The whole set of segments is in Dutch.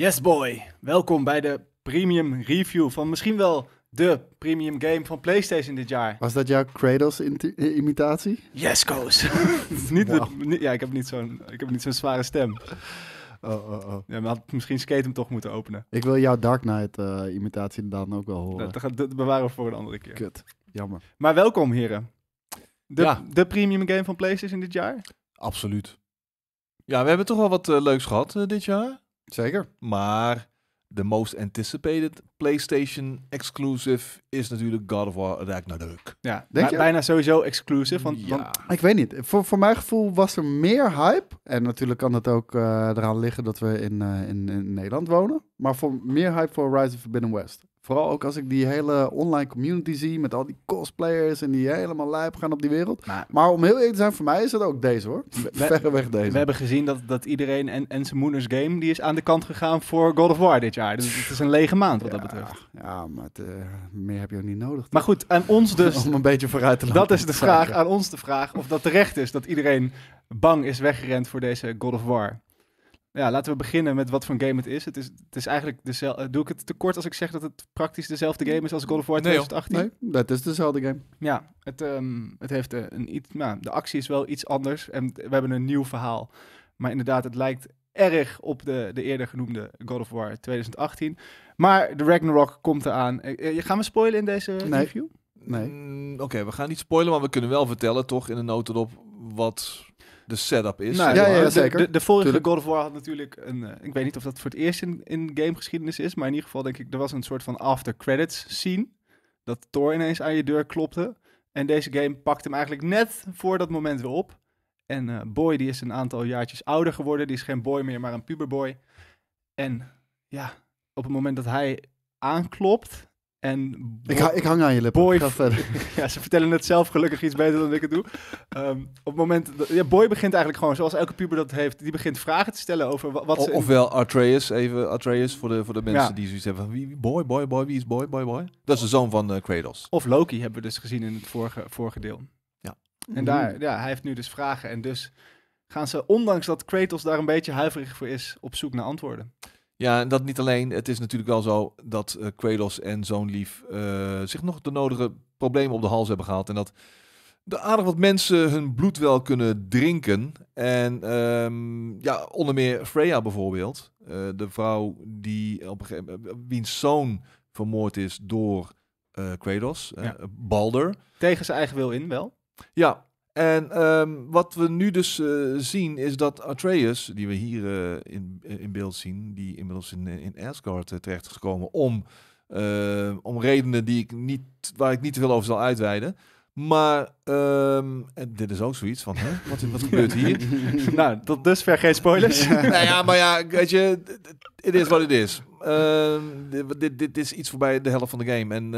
Yes boy, welkom bij de premium review van misschien wel de premium game van PlayStation dit jaar. Was dat jouw Kratos imitatie? Yes, Koos. niet wow. de, ja, ik heb niet zo'n zware stem. Oh, oh, oh. Ja, maar had misschien Skate hem toch moeten openen. Ik wil jouw Dark Knight uh, imitatie dan ook wel horen. Dat, dat, bewaren we voor een andere keer. Kut, jammer. Maar welkom heren. De, de premium game van PlayStation dit jaar? Absoluut. Ja, we hebben toch wel wat eh, leuks gehad eh, dit jaar. Zeker. Maar de most anticipated PlayStation exclusive is natuurlijk God of War Ragnarok. Ja, Denk je? bijna sowieso exclusive. Want, Ik weet niet. Voor, voor mijn gevoel was er meer hype. En natuurlijk kan het ook eh, eraan liggen dat we in, eh, in, in, Nederland wonen. Maar voor meer hype voor Rise of Forbidden West. Vooral ook als ik die hele online community zie met al die cosplayers en die helemaal lijp gaan op die wereld. Maar, om heel eerlijk te zijn, voor mij is dat ook deze hoor. We, Verreweg deze. We hebben gezien dat, dat iedereen en, en zijn moeders game, die is aan de kant gegaan voor God of War dit jaar. Dus het is een lege maand wat dat betreft. Ja, maar eh, meer heb je ook niet nodig. Maar goed, aan ons dus... om een beetje vooruit te lopen. Dat is de vraag, aan ons de vraag of dat terecht is dat iedereen bang is weggerend voor deze God of War. Ja, laten we beginnen met wat voor game het is. Het is, het is eigenlijk dezelfde. Eh, doe ik het te kort als ik zeg dat het praktisch dezelfde game is als God of War 2018? Nee, nee dat is dezelfde game. Ja, het, ehm, het heeft eh, een iets. Nou, de actie is wel iets anders en we hebben een nieuw verhaal. Maar inderdaad, het lijkt erg op de, de eerder genoemde God of War 2018. Maar de Ragnarok komt eraan. Je eh, gaan we spoilen in deze review? Nee. Mm, oké, we gaan niet spoilen, maar we kunnen wel vertellen, toch, in de notendop, wat de setup is. Nou, ja, ja, De, de, vorige Tuurlijk. God of War had natuurlijk een... Eh, ik weet niet of dat voor het eerst in, in gamegeschiedenis is, maar in ieder geval denk ik, er was een soort van after credits scene. Dat Thor ineens aan je deur klopte. En deze game pakt hem eigenlijk net voor dat moment weer op. En eh, Boy die is een aantal jaartjes ouder geworden. Die is geen boy meer, maar een puberboy. En ja, op het moment dat hij aanklopt, en ik, ik, hang aan je lippen. Boy, Ga verder. ja, ze vertellen het zelf gelukkig iets beter dan ik het doe. Ehm, op het moment... ja, Boy begint eigenlijk gewoon, zoals elke puber dat heeft... die begint vragen te stellen over wat, ze... Ofwel Atreus, even Atreus voor de, voor de mensen die zoiets hebben Wie, boy, boy, boy, wie is Boy, Boy, Boy? Dat is de zoon van uh, Kratos. Of Loki hebben we dus gezien in het vorige, vorige deel. Ja. En daar, ja, hij heeft nu dus vragen en dus gaan ze, ondanks dat Kratos daar een beetje huiverig voor is, op zoek naar antwoorden. Ja, en dat niet alleen. Het is natuurlijk wel zo dat uh, Kratos en zo'n lief eh, zich nog de nodige problemen op de hals hebben gehaald. En dat de aardig wat mensen hun bloed wel kunnen drinken. En ehm, ja, onder meer Freya bijvoorbeeld. Eh, de vrouw die op een gegeven moment, wiens zoon vermoord is door Kratos, ja. Balder. Tegen zijn eigen wil in wel. Ja, en ehm, wat we nu dus eh, zien is dat Atreus, die we hier eh, in, eh, in beeld zien, die inmiddels in, in Asgard uh, terecht is gekomen om, ehm, om redenen die ik niet, waar ik niet te veel over zal uitweiden. Maar um, dit is ook zoiets van, hè? Wat, wat gebeurt hier? nou, tot dusver geen spoilers. nou ja, maar ja, weet je, het is wat het is. dit, dit is iets voorbij de helft van de game. En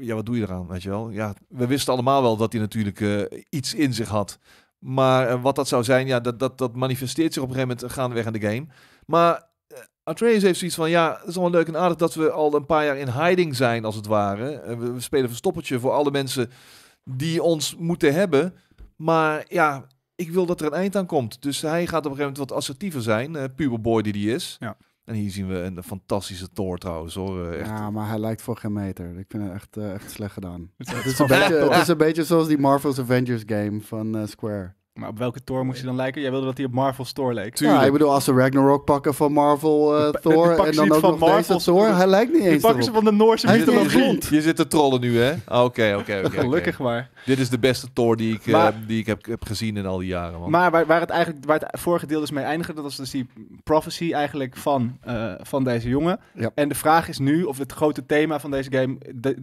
ja, wat doe je eraan, weet je wel? Ja, we wisten allemaal wel dat hij natuurlijk eh, iets in zich had. Maar eh, wat dat zou zijn, ja, dat, dat, dat manifesteert zich op een gegeven moment gaandeweg in de game. Maar uh, Atreus heeft zoiets van, ja, het is wel leuk en aardig dat we al een paar jaar in hiding zijn, als het ware. we, we, spelen verstoppertje voor alle mensen die ons moeten hebben. Maar ja, ik wil dat er een eind aan komt. Dus hij gaat op een gegeven moment wat assertiever zijn, puberboy die hij is. Ja. En hier zien we een fantastische Thor trouwens hoor. Eh, echt. Ja, maar hij lijkt voor geen meter. Ik vind het echt, eh, echt slecht gedaan. het, is een beetje, het is een beetje zoals die Marvel's Avengers game van eh, Square. Maar op welke Thor moest hij dan lijken? Jij wilde dat hij op Marvel's Thor leek. Ja, ik bedoel, als ze Ragnarok pakken van Marvel uh, Thor en dan ook nog Marvel deze Thor, hij lijkt niet eens Die pakken ze van de Noorse mythologie. Je zit te trollen nu, hè? Oké, oké, oké. Gelukkig maar. Dit is de beste Thor die ik, eh, die ik heb, heb gezien in al die jaren, Maar waar, waar, het eigenlijk, waar het vorige deel is dus mee eindigde, dat was dus die prophecy eigenlijk van, eh, van deze jongen. En de vraag is nu of het grote thema van deze game,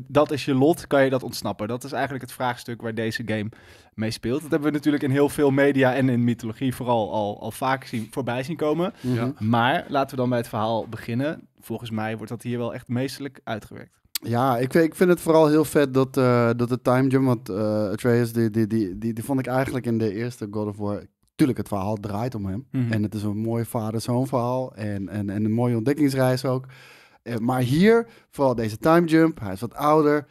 dat is je lot, kan je dat ontsnappen? Dat is eigenlijk het vraagstuk waar deze game meespeelt. Dat hebben we natuurlijk in heel veel media en in mythologie vooral al, al vaak zien, voorbij zien komen. Maar laten we dan bij het verhaal beginnen. Volgens mij wordt dat hier wel echt meestelijk uitgewerkt. Ja, ik, ik vind het vooral heel vet dat, eh, dat de time jump, want uh, Atreus, die, die, die, die, die vond ik eigenlijk in de eerste God of War Tuurlijk, het verhaal draait om hem. Mhm. En het is een mooi vader-zoon verhaal. En, en, en een mooie ontdekkingsreis ook. Eh, maar hier, vooral deze time jump, hij is wat ouder.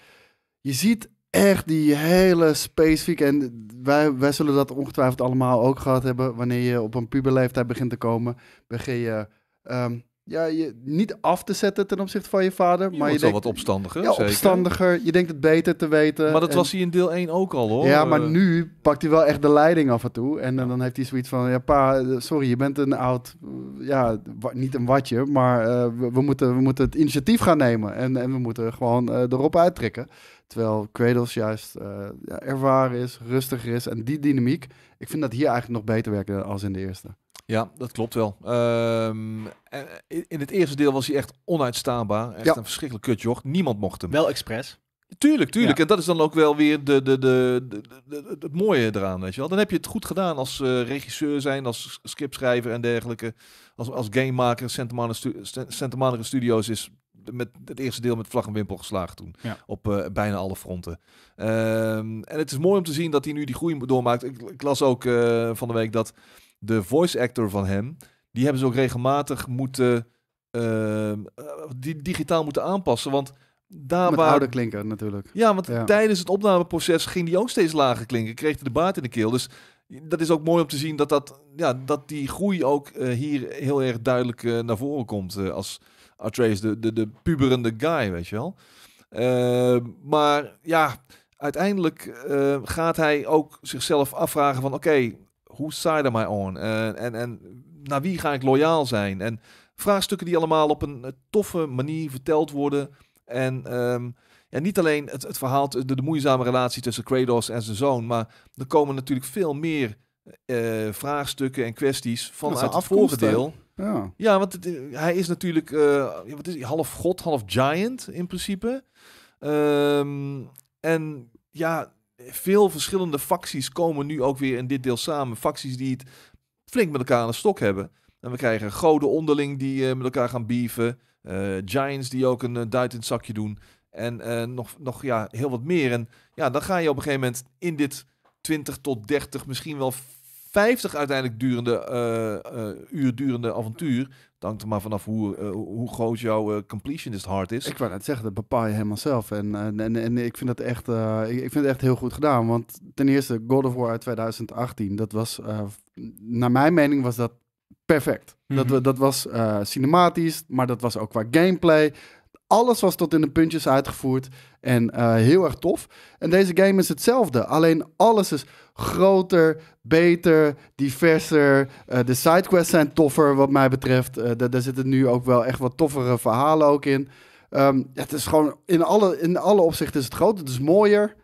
Je ziet echt die hele specifieke. En wij, wij zullen dat ongetwijfeld allemaal ook gehad hebben. Wanneer je op een puberleeftijd begint te komen, begin je ehm, ja, je, niet af te zetten ten opzichte van je vader. Je maar je denkt, wat opstandiger. zeker. opstandiger. Je denkt het beter te weten. Maar dat was hij in deel 1 ook al hoor. Ja, maar eh, nu pakt hij wel echt de leiding af en toe. En, dan heeft hij zoiets van: ja, pa, eh, sorry, je bent een oud. Eh, ja, niet een watje, maar we, moeten, we moeten het initiatief gaan nemen. En, en we moeten gewoon uh, erop uittrekken. Terwijl Cradles juist ja, ervaren is, rustiger is. En die dynamiek, ik vind dat hier eigenlijk nog beter werken als in de eerste. Ja, dat klopt wel. Ehm, eh, in het eerste deel was hij echt onuitstaanbaar. Echt ja. een verschrikkelijk kutjoch. Niemand mocht hem. Wel expres. Tuurlijk, tuurlijk. En dat is dan ook wel weer de, de, de, het mooie eraan, weet je wel. Dan heb je het goed gedaan als eh, regisseur zijn, als scriptschrijver en dergelijke. Als, als gamemaker, Santa Monica Studios is met het eerste deel met vlag en wimpel geslagen toen. Op eh, bijna alle fronten. Ehm, en het is mooi om te zien dat hij nu die groei doormaakt. Ik, las ook van de week dat de voice actor van hem, die hebben ze ook regelmatig moeten ehm, eh, digitaal moeten aanpassen. Want daar waar... oude klinken natuurlijk. Ja, want tijdens het opnameproces ging die ook steeds lager klinken. Kreeg hij de baard in de keel. Dus dat is ook mooi om te zien dat, dat, ja, dat die groei ook eh, hier heel erg duidelijk eh, naar voren komt. als Atreus, de, de, de puberende guy, weet je wel. Ehm, maar ja, uiteindelijk gaat hij ook zichzelf afvragen van... oké, hoe side am I on? en, en, en naar wie ga ik loyaal zijn? En vraagstukken die allemaal op een eh, toffe manier verteld worden. En um, ja, niet alleen het, het verhaal, de, de, moeizame relatie tussen Kratos en zijn zoon, maar er komen natuurlijk veel meer eh, vraagstukken en kwesties vanuit het vorige deel. Ja. ja, want het, eh, hij is natuurlijk wat is half god, half giant in principe. Ehm, en ja, veel verschillende facties komen nu ook weer in dit deel samen. Facties die het flink met elkaar aan de stok hebben. En we krijgen goden onderling die eh, met elkaar gaan beven. Eh, giants die ook een eh, duit in het zakje doen. En nog, nog ja, heel wat meer. En ja, dan ga je op een gegeven moment in dit 20 tot 30, misschien wel 50 uiteindelijk durende, uh, uh, uur durende avontuur. Dank er maar vanaf hoe, eh, hoe groot jouw completionist hard is. Ik wou net zeggen, dat bepaal je helemaal zelf. En, en, en, ik, vind dat echt, ik, vind het echt heel goed gedaan. Want ten eerste, God of War uit 2018, dat was, naar mijn mening, was dat perfect. dat, mhm. dat was cinematisch, maar dat was ook qua gameplay. Alles was tot in de puntjes uitgevoerd en eh, heel erg tof. En deze game is hetzelfde, alleen alles is groter, beter, diverser. Eh, de sidequests zijn toffer wat mij betreft. Eh, daar zitten nu ook wel echt wat toffere verhalen ook in. Ehm, het is gewoon in alle, in alle opzichten is het groter, het is mooier.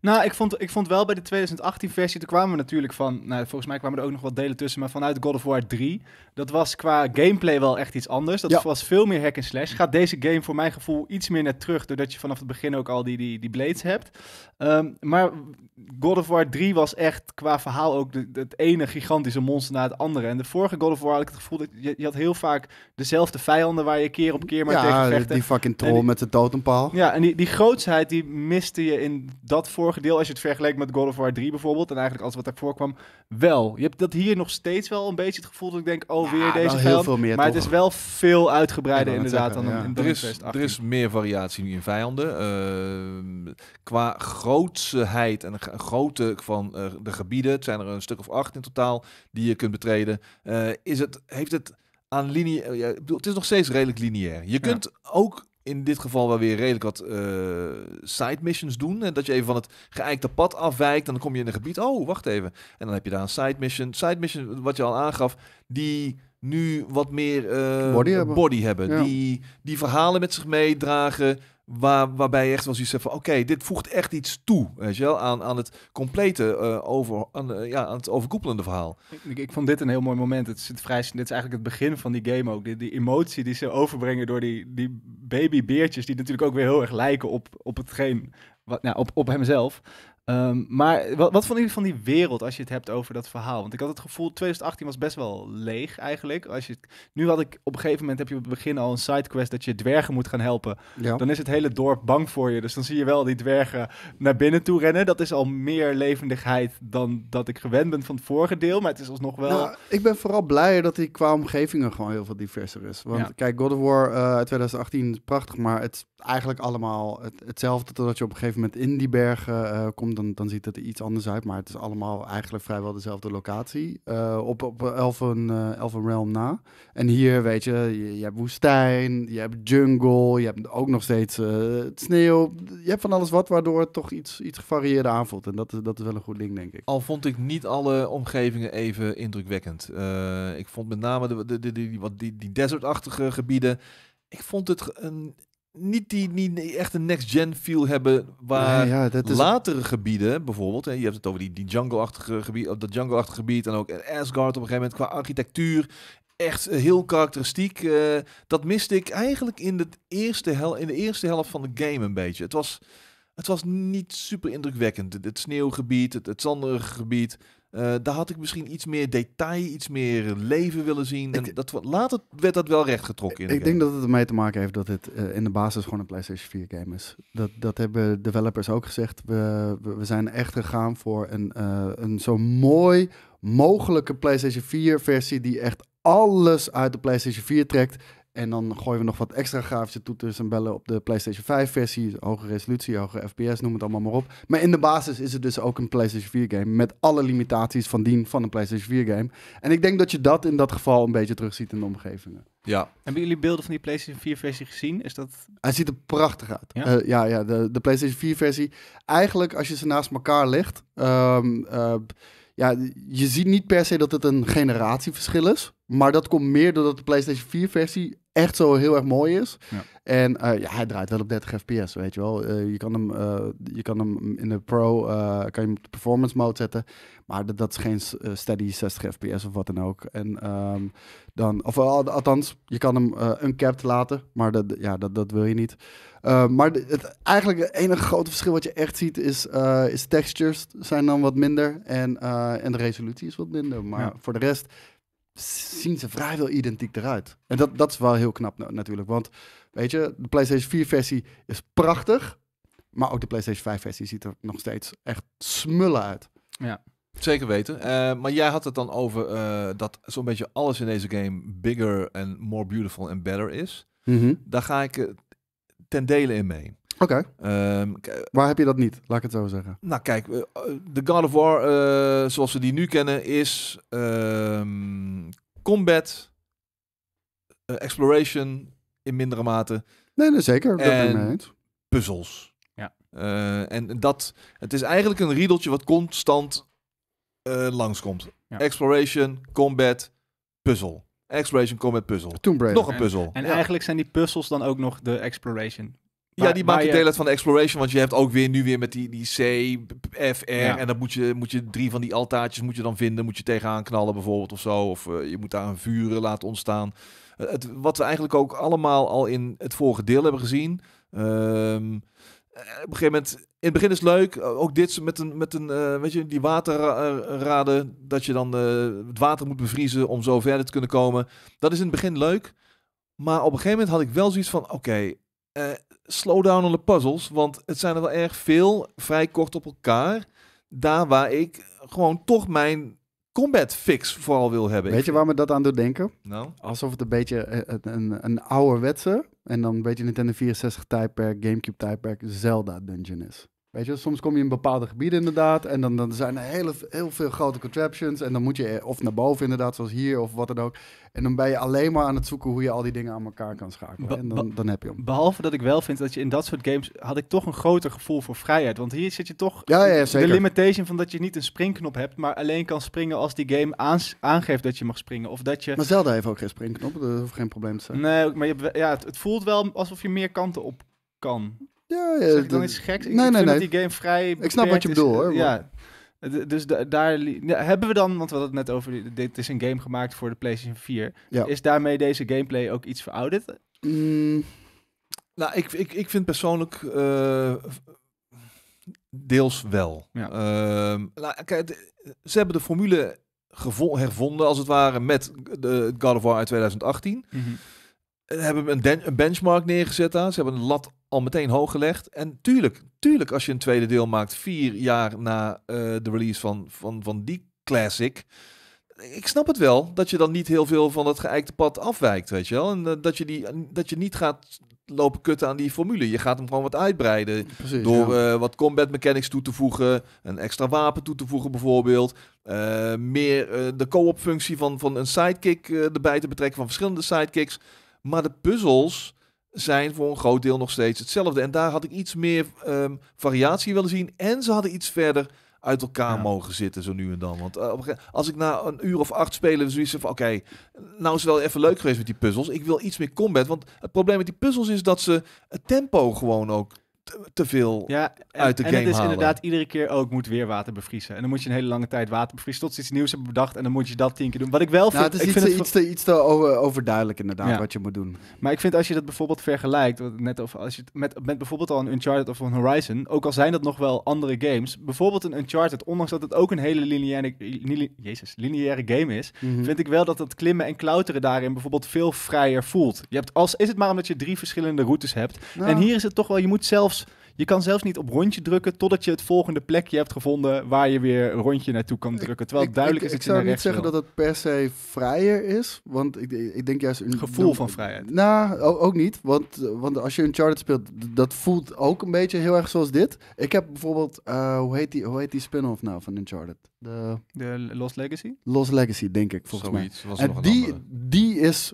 Nou, ik vond, ik vond wel bij de 2018-versie, toen kwamen we natuurlijk van... Nou, volgens mij kwamen er ook nog wat delen tussen, maar vanuit God of War 3. Dat was qua gameplay wel echt iets anders. Dat was veel meer hack en slash. Gaat deze game voor mijn gevoel iets meer naar terug, doordat je vanaf het begin ook al die, die, die blades hebt. Ehm, maar God of War 3 was echt qua verhaal ook de, het ene gigantische monster na het andere. En de vorige God of War had ik het gevoel dat je, je had heel vaak dezelfde vijanden waar je keer op keer maar tegen vecht. Ja, die fucking troll met de totempaal. Ja, en die, die grootsheid die miste je in dat voor deel, als je het vergelijkt met God of War 3 bijvoorbeeld, en eigenlijk alles wat daarvoor kwam, wel. Je hebt dat hier nog steeds wel een beetje het gevoel dat ik denk, oh, weer deze heel Veel meer, maar het is wel veel uitgebreider inderdaad zeggen, dan, ja. er is, Er is meer variatie nu in vijanden. Uh, qua grootsheid en grootte van eh, de gebieden, het zijn er een stuk of acht in totaal die je kunt betreden, uh, is het, heeft het aan linie. Ja, het is nog steeds redelijk lineair. Je kunt ook in dit geval wel weer redelijk wat uh, side missions doen. En dat je even van het geëikte pad afwijkt. dan kom je in een gebied. Oh, wacht even. En dan heb je daar een side mission. Side mission, wat je al aangaf, die nu wat meer eh, body hebben. Die, die verhalen met zich meedragen. Waar, waarbij je echt wel zoiets hebt van: oké, dit voegt echt iets toe. Weet je wel, aan, aan het complete, eh, over, aan, ja, aan het overkoepelende verhaal. Ik, ik, vond dit een heel mooi moment. Het het vrij, dit is eigenlijk het begin van die game ook. Die, die emotie die ze overbrengen door die, die babybeertjes, die natuurlijk ook weer heel erg lijken op, op hetgeen. Wat, nou, op, op hemzelf. Ehm, maar wat, wat vonden jullie van die wereld als je het hebt over dat verhaal? Want ik had het gevoel, 2018 was best wel leeg eigenlijk. Als je, nu had ik op een gegeven moment, heb je op het begin al een sidequest dat je dwergen moet gaan helpen. Dan is het hele dorp bang voor je. Dus dan zie je wel die dwergen naar binnen toe rennen. Dat is al meer levendigheid dan dat ik gewend ben van het vorige deel. Maar het is alsnog wel... Nou, ik ben vooral blij dat die qua omgevingen gewoon heel veel diverser is. Want kijk, God of War uh, 2018 is prachtig, maar het is eigenlijk allemaal hetzelfde. Totdat je op een gegeven moment in die bergen eh, komt dan, dan ziet het er iets anders uit. Maar het is allemaal eigenlijk vrijwel dezelfde locatie. Uh, op op Elfen, uh, eh, Elfen Realm na. En hier, weet je, je, hebt woestijn, je hebt jungle, je hebt ook nog steeds eh, sneeuw. Je hebt van alles wat, waardoor het toch iets, iets gevarieerder aanvoelt. En dat is, dat is wel een goed ding, denk ik. Al vond ik niet alle omgevingen even indrukwekkend. ik vond met name de, de, de, die, wat die, die desertachtige gebieden. Ik vond het een, niet die, niet echt een next-gen feel hebben, waar latere gebieden bijvoorbeeld, hè, je hebt het over die, die jungle gebied, dat jungle-achtige gebied en ook Asgard op een gegeven moment qua architectuur echt eh, heel karakteristiek. Eh, dat miste ik eigenlijk in, het eerste hel in de eerste helft van de game een beetje. Het was, het was niet super indrukwekkend. Het, sneeuwgebied, het, het gebied. Uh, daar had ik misschien iets meer detail, iets meer leven willen zien. En ik, dat, later werd dat wel rechtgetrokken. In ik denk dat het ermee te maken heeft dat het eh, in de basis gewoon een PlayStation 4 game is. Dat, dat hebben developers ook gezegd. We, we, zijn echt gegaan voor een, eh, een zo mooi mogelijke PlayStation 4 versie die echt alles uit de PlayStation 4 trekt. En dan gooien we nog wat extra grafische toeters en bellen op de PlayStation 5 versie. Dus hoge resolutie, hoge FPS, noem het allemaal maar op. Maar in de basis is het dus ook een PlayStation 4 game. Met alle limitaties van dien van een PlayStation 4 game. En ik denk dat je dat in dat geval een beetje terugziet in de omgevingen. Ja. Hebben jullie beelden van die PlayStation 4 versie gezien? Is dat... Hij ziet er prachtig uit. Ja, eh, ja, ja de, de PlayStation 4 versie. Eigenlijk als je ze naast elkaar legt. Ehm, eh, ja, je ziet niet per se dat het een generatieverschil is. Maar dat komt meer doordat de PlayStation 4 versie echt zo heel erg mooi is. Ja. En eh, ja, hij draait wel op 30 fps, weet je wel. Eh, je, kan hem, eh, je kan hem in de Pro, kan je hem de performance mode zetten. Maar dat, dat is geen steady 60 fps of wat dan ook. En ehm, dan, of althans, je kan hem uncapped laten, maar dat, ja, dat, dat wil je niet. maar het, eigenlijk het enige grote verschil wat je echt ziet is, is textures zijn dan wat minder en, en de resolutie is wat minder. Maar voor de rest zien ze vrijwel identiek eruit. En dat, dat is wel heel knap natuurlijk. Want weet je, de PlayStation 4 versie is prachtig. Maar ook de PlayStation 5 versie ziet er nog steeds echt smullen uit. Ja. Zeker weten. Eh, maar jij had het dan over eh, dat zo'n beetje alles in deze game bigger and more beautiful and better is. Mhm. Daar ga ik eh, ten dele in mee. Oké. Ehm, Waar heb je dat niet? Laat ik het zo zeggen. Nou, kijk, eh, de God of War, eh, zoals we die nu kennen, is ehm, combat, eh, exploration in mindere mate. Nee, nee zeker. en puzzels. Ja. en dat, het is eigenlijk een riedeltje wat constant langskomt. Exploration, combat, puzzel. Exploration, combat, puzzel. Nog een puzzel. En, en eigenlijk zijn die puzzels dan ook nog de exploration ja, die maakt je... deel uit van de exploration. Want je hebt ook weer nu weer met die, die C, F, R. En dan moet je, moet je drie van die altaartjes moet je dan vinden. Moet je tegenaan knallen bijvoorbeeld of zo. Of eh, je moet daar een vuren laten ontstaan. Eh, het, wat we eigenlijk ook allemaal al in het vorige deel hebben gezien. Ehm, eh, op een gegeven moment, in het begin is het leuk, ook dit met een, met een weet je, die waterraden, dat je dan het water moet bevriezen om zo verder te kunnen komen. Dat is in het begin leuk, maar op een gegeven moment had ik wel zoiets van, oké, slow down on de puzzels, want het zijn er wel erg veel, vrij kort op elkaar. Daar waar ik gewoon toch mijn combat fix vooral wil hebben. Weet je waar me dat aan doet denken? Nou? Alsof het een beetje een, eh, eh, een, een ouderwetse en dan een beetje Nintendo 64 tijdperk, Gamecube tijdperk, Zelda dungeon is. Weet je, soms kom je in bepaalde gebieden inderdaad en dan, dan zijn er heel, heel veel grote contraptions en dan moet je of naar boven inderdaad, zoals hier of wat dan ook. En dan ben je alleen maar aan het zoeken hoe je al die dingen aan elkaar kan schakelen. en dan, dan heb je hem. Behalve dat ik wel vind dat je in dat soort games had ik toch een groter gevoel voor vrijheid. Want hier zit je toch ja, de limitation van dat je niet een springknop hebt, maar alleen kan springen als die game aangeeft dat je mag springen. Of dat je... Maar Zelda heeft ook geen springknop, dat hoeft geen probleem te zijn. Nee, maar je, ja, het, het voelt wel alsof je meer kanten op kan. Ja, ja. Zeg dan iets geks? Ik, nee, nee, nee. die game vrij Ik snap wat je bedoelt, hoor. Ja. Dus daar hebben we dan, want we hadden het net over, dit is een game gemaakt voor de PlayStation 4. Ja. Is daarmee deze gameplay ook iets verouderd? Mm. Nou, ik, ik, ik vind persoonlijk eh, deels wel. Ja. Ehm, nou, kijk, ze hebben de formule hervonden, als het ware, met de God of War uit 2018. Mm hebben een, een benchmark neergezet daar. Ze hebben een lat al meteen hoog gelegd. En tuurlijk, tuurlijk als je een tweede deel maakt vier jaar na eh, de release van, van, van die classic. Ik snap het wel dat je dan niet heel veel van dat geëikte pad afwijkt, weet je wel. En eh, dat, je die, dat je niet gaat lopen kutten aan die formule. Je gaat hem gewoon wat uitbreiden. door eh, wat combat mechanics toe te voegen. Een extra wapen toe te voegen bijvoorbeeld. meer de co-op functie van, van een sidekick erbij te betrekken. Van verschillende sidekicks. Maar de puzzels zijn voor een groot deel nog steeds hetzelfde. En daar had ik iets meer ehm, variatie willen zien. En ze hadden iets verder uit elkaar mogen zitten, zo nu en dan. Want eh, als ik na een uur of acht spelen zoiets van... oké, nou is het wel even leuk geweest met die puzzels. Ik wil iets meer combat. Want het probleem met die puzzels is dat ze het tempo gewoon ook te veel ja, en, uit de en game het is inderdaad iedere keer ook moet weer water bevriezen. En dan moet je een hele lange tijd water bevriezen tot ze iets nieuws hebben bedacht. En dan moet je dat tien keer doen. Wat ik wel nou, vind... is ik iets, vind te, het iets, te, iets te overduidelijk inderdaad wat je moet doen. Maar ik vind als je dat bijvoorbeeld vergelijkt, net als je met, met bijvoorbeeld al een Uncharted of een Horizon, ook al zijn dat nog wel andere games, bijvoorbeeld een Uncharted, ondanks dat het ook een hele lineaire, jezus, lineaire game is, mhm. vind ik wel dat dat klimmen en klauteren daarin bijvoorbeeld veel vrijer voelt. Je hebt, als is het maar omdat je drie verschillende routes hebt. Nou. En hier is het toch wel, je moet zelfs je kan zelfs niet op rondje drukken totdat je het volgende plekje hebt gevonden waar je weer een rondje naartoe kan drukken. Terwijl ik, duidelijk is het Ik zou niet zeggen dat het per se vrijer is, want ik, ik denk juist... Een gevoel van vrijheid. Nou, ook niet, want, want als je een Uncharted speelt, dat voelt ook een beetje heel erg zoals dit. Ik heb bijvoorbeeld, eh, hoe heet die, hoe heet die spin-off nou van Uncharted? De, de Lost Legacy? Lost Legacy, denk ik, volgens Zoiets, mij. en eh, die, die is...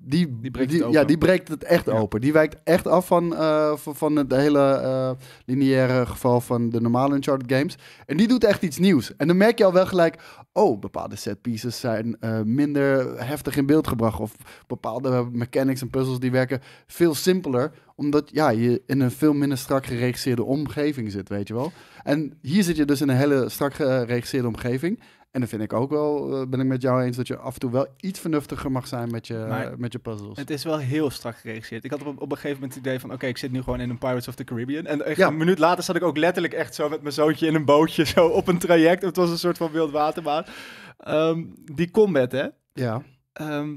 die, breekt Ja, die breekt het echt open. Die wijkt echt af van, eh, van, het hele eh, lineaire geval van de normale Uncharted games. En die doet echt iets nieuws. En dan merk je al wel gelijk... Oh, bepaalde set pieces zijn minder heftig in beeld gebracht. Of bepaalde mechanics en puzzels die werken veel simpeler omdat ja, je in een veel minder strak geregisseerde omgeving zit, weet je wel. En hier zit je dus in een hele strak geregisseerde omgeving. En dan vind ik ook wel, eh, ben ik met jou eens, dat je af en toe wel iets vernuftiger mag zijn met je, met je puzzels. Het is wel heel strak geregisseerd. Ik had op, op een gegeven moment het idee van, oké, ik zit nu gewoon in een Pirates of the Caribbean. En echt een minuut later zat ik ook letterlijk echt zo met mijn zoontje in een bootje, zo op een traject. Het was een soort van wild waterbaan. Um, ehm, die combat, hè? Ja. Ehm,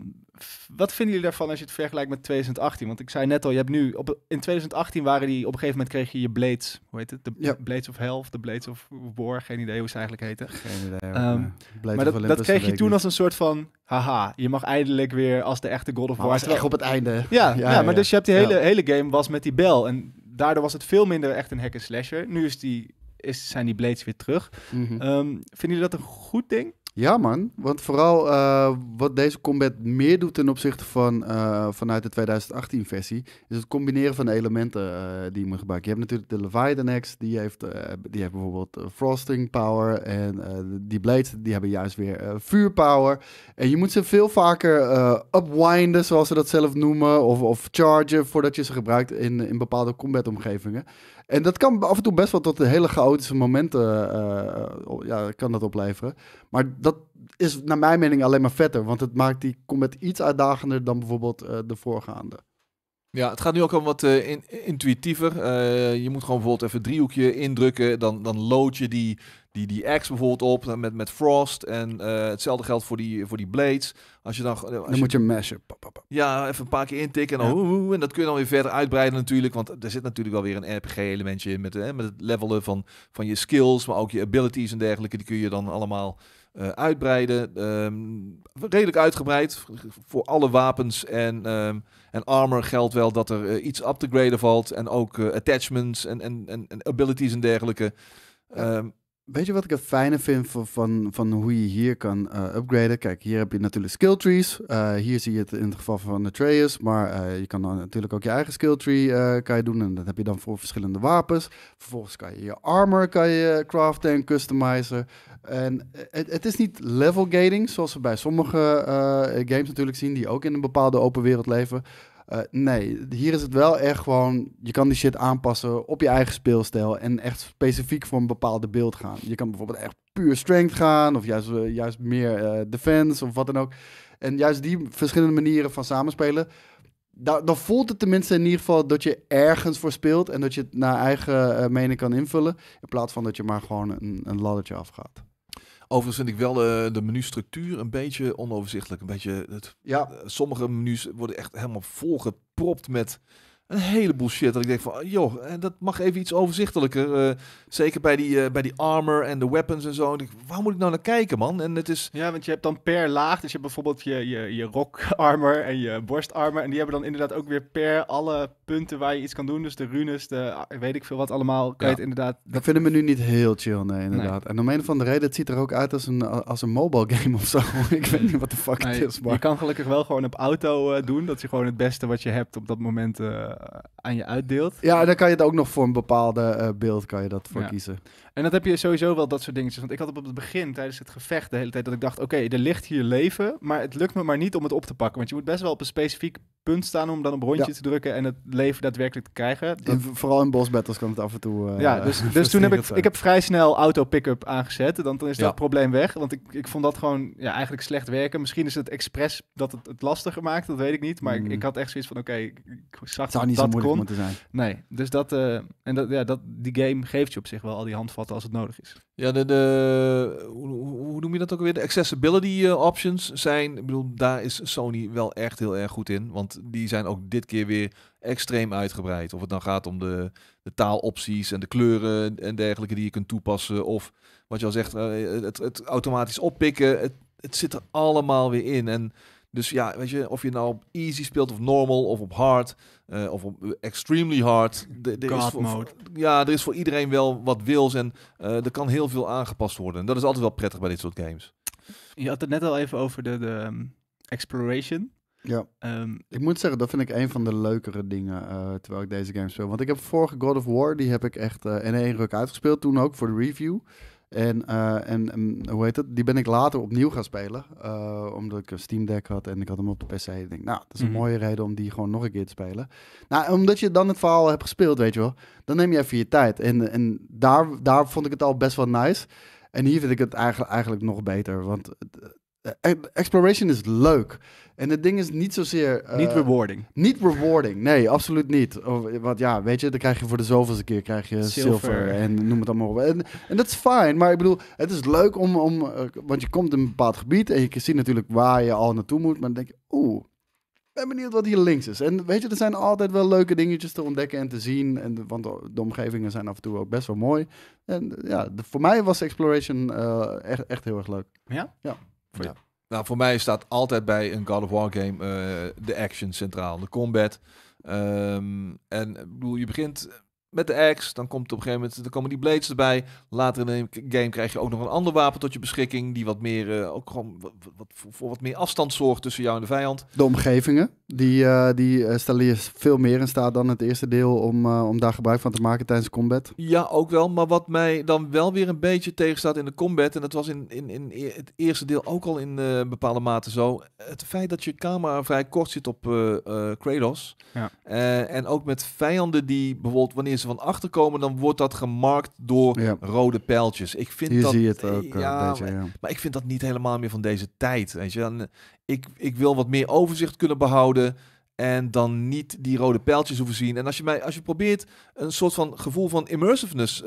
wat vinden jullie daarvan als je het vergelijkt met 2018? Want ik zei net al, je hebt nu... Op, in 2018 waren die... Op een gegeven moment kreeg je je Blades. Hoe heet het? De Blades of Hell de Blades of War. Geen idee hoe ze eigenlijk heten. Geen idee. Ehm, maar dat, kreeg je toen als een soort van... Haha, je mag eindelijk weer als de echte God of maar War... Was echt op het einde. Ja, ja, maar dus je hebt die hele, hele game was met die bel. En daardoor was het veel minder echt een hack-and-slasher. Nu is die, is, zijn die Blades weer terug. Mhm. Ehm, vinden jullie dat een goed ding? Ja, man. Want vooral eh, wat deze combat meer doet ten opzichte van eh, vanuit de 2018-versie, is het combineren van elementen eh, die je moet gebruiken. Je hebt natuurlijk de Leviathan Axe, die heeft, die heeft bijvoorbeeld frosting power. En die blades, die hebben juist weer vuurpower. En je moet ze veel vaker upwinden, zoals ze dat zelf noemen, of, of chargen voordat je ze gebruikt in, in bepaalde combat-omgevingen. En dat kan af en toe best wel tot hele chaotische momenten eh, ja, kan dat opleveren. Maar dat is naar mijn mening alleen maar vetter. Want het maakt die combat iets uitdagender dan bijvoorbeeld eh, de voorgaande. Ja, het gaat nu ook al wat eh, intuïtiever. je moet gewoon bijvoorbeeld even driehoekje indrukken. Dan, dan lood je die, die, die Axe bijvoorbeeld op met, met Frost. En eh, hetzelfde geldt voor die, voor die Blades. Als je dan, als je, moet je mashen. Ja, even een paar keer intikken. En, dan, hoe, en dat kun je dan weer verder uitbreiden natuurlijk. Want er zit natuurlijk wel weer een RPG-elementje in. Met, hè, eh, met het levelen van, van je skills, maar ook je abilities en dergelijke. Die kun je dan allemaal eh, uitbreiden. Ehm, redelijk uitgebreid. Voor alle wapens en, ehm, en armor geldt wel dat er iets up te graden valt. En ook attachments en, en, en, abilities en dergelijke. Ehm, Weet je wat ik het fijne vind van, van, van hoe je hier kan eh, upgraden? Kijk, hier heb je natuurlijk skill trees. Eh, hier zie je het in het geval van de Atreus. Maar eh, je kan dan natuurlijk ook je eigen skill tree kan je doen. En dat heb je dan voor verschillende wapens. Vervolgens kan je je armor kan je craften en customizen. En het, het is niet level gating, zoals we bij sommige games natuurlijk zien, die ook in een bepaalde open wereld leven. Eh, nee, hier is het wel echt gewoon, je kan die shit aanpassen op je eigen speelstijl en echt specifiek voor een bepaalde beeld gaan. Je kan bijvoorbeeld echt puur strength gaan of juist, eh, juist meer eh, defense of wat dan ook. En juist die verschillende manieren van samenspelen, dan voelt het tenminste in ieder geval dat je ergens voor speelt en dat je het naar eigen mening kan invullen, in plaats van dat je maar gewoon een, een laddertje afgaat. Overigens vind ik wel de, eh, de menustructuur een beetje onoverzichtelijk. Een beetje ja. Eh, sommige menus worden echt helemaal volgepropt met een heleboel shit. Dat ik denk van, ah, joh, eh, dat mag even iets overzichtelijker. Eh, zeker bij die, eh, bij die armor en de weapons en zo. ik, waar moet ik nou naar kijken, man? En het is... Ja, want je hebt dan per laag. Dus je hebt bijvoorbeeld je, je, je rock armor en je borst armor. En die hebben dan inderdaad ook weer per alle punten waar je iets kan doen. Dus de runes, de ah, weet ik veel wat allemaal. Kan inderdaad... Dat vinden we nu niet heel chill, nee, inderdaad. En om een van de reden, het ziet er ook uit als een, als een mobile game of zo. ik weet niet wat de fuck het is, maar... Je kan gelukkig wel gewoon op auto doen. Dat is gewoon het beste wat je hebt op dat moment eh, aan je uitdeelt. Ja, dan kan je het ook nog voor een bepaalde eh, beeld kan je dat voor kiezen. En dat heb je sowieso wel dat soort dingetjes. Want ik had op het begin, tijdens het gevecht, de hele tijd dat ik dacht: oké, er ligt hier leven, maar het lukt me maar niet om het op te pakken. Want je moet best wel op een specifiek punt staan om dan op rondje te drukken en het leven daadwerkelijk te krijgen. Dat... In, vooral in bosbattles komt het af en toe. Eh, ja, dus, dus toen heb ik, ik heb vrij snel auto pick-up aangezet. Dan, dan is dat probleem weg. Want ik, ik vond dat gewoon ja, eigenlijk slecht werken. Misschien is het expres dat het, het lastiger maakt, dat weet ik niet. Maar ik, mm. ik, had echt zoiets van: oké, okay, ik zag het zou dat niet zo moeilijk moeten zijn. Nee, dus dat, eh, en dat, ja, dat, die game geeft je op zich wel al die handvatten als het nodig is. Ja, de, de hoe, hoe, noem je dat ook weer? De accessibility eh, options zijn, ik bedoel, daar is Sony wel echt heel erg goed in. Want die zijn ook dit keer weer extreem uitgebreid. Of het dan gaat om de, de taalopties en de kleuren en dergelijke die je kunt toepassen. Of wat je al zegt, eh, het, het automatisch oppikken. Het, het zit er allemaal weer in. En dus ja, weet je, of je nou op easy speelt of normal of op hard eh, of op extremely hard. is voor, mode. Ja, er is voor iedereen wel wat wils en uh, er kan heel veel aangepast worden. En dat is altijd wel prettig bij dit soort games. Je had het net al even over de, de ehm, exploration. Ja, ehm, ik moet zeggen, dat vind ik een van de leukere dingen eh, terwijl ik deze games speel. Want ik heb vorige God of War, die heb ik echt in één ruk uitgespeeld, toen ook voor de review. Eh, en, en, hoe heet het? Die ben ik later opnieuw gaan spelen. Eh, omdat ik een Steam Deck had en ik had hem op de PC. ik denk, nou, dat is een mhm. mooie reden om die gewoon nog een keer te spelen. Nou, omdat je dan het verhaal hebt gespeeld, weet je wel. Dan neem je even je tijd. En, en daar, daar vond ik het al best wel nice. En hier vind ik het eigenlijk, eigenlijk nog beter. Want eh, exploration is leuk. En het ding is niet zozeer... Eh, niet rewarding. Niet rewarding, nee, absoluut niet. Of, want ja, weet je, dan krijg je voor de zoveelste keer krijg je zilver en noem het allemaal op. En, dat is fijn, maar ik bedoel, het is leuk om... om eh, want je komt in een bepaald gebied en je ziet natuurlijk waar je al naartoe moet. Maar dan denk je, oeh, ben benieuwd wat hier links is. En weet je, er zijn altijd wel leuke dingetjes te ontdekken en te zien. En want de omgevingen zijn af en toe ook best wel mooi. En ja, voor mij was Exploration eh, echt, echt heel erg leuk. Ja? Ja. Voor ja. Nou, voor mij staat altijd bij een God of War game eh, de action centraal, de combat. Ehm, en en eh, bedoel, je begint met de ex. Dan komt op een gegeven moment dan komen die blades erbij. Later in de game krijg je ook nog een ander wapen tot je beschikking. Die wat meer, eh, ook gewoon wat, voor wat meer afstand zorgt tussen jou en de vijand. De omgevingen, die, eh, die eh, stellen je veel meer in staat dan het eerste deel om, om daar gebruik van te maken tijdens combat. Ja, ook wel. Maar wat mij dan wel weer een beetje tegenstaat in de combat. En dat was in, in, in e-, het eerste deel ook al in bepaalde mate zo. Het feit dat je camera vrij kort zit op Kratos. Ja. en ook met vijanden die bijvoorbeeld wanneer van van komen, dan wordt dat gemarkt door rode pijltjes. Ik vind Hier dat, zie je het ook. Eh, eh, ja, ja. Maar ik vind dat niet helemaal meer van deze tijd. Weet je? Dan, eh, ik, ik wil wat meer overzicht kunnen behouden. En dan niet die rode pijltjes hoeven zien. En als je, mij, als je probeert een soort van gevoel van immersiveness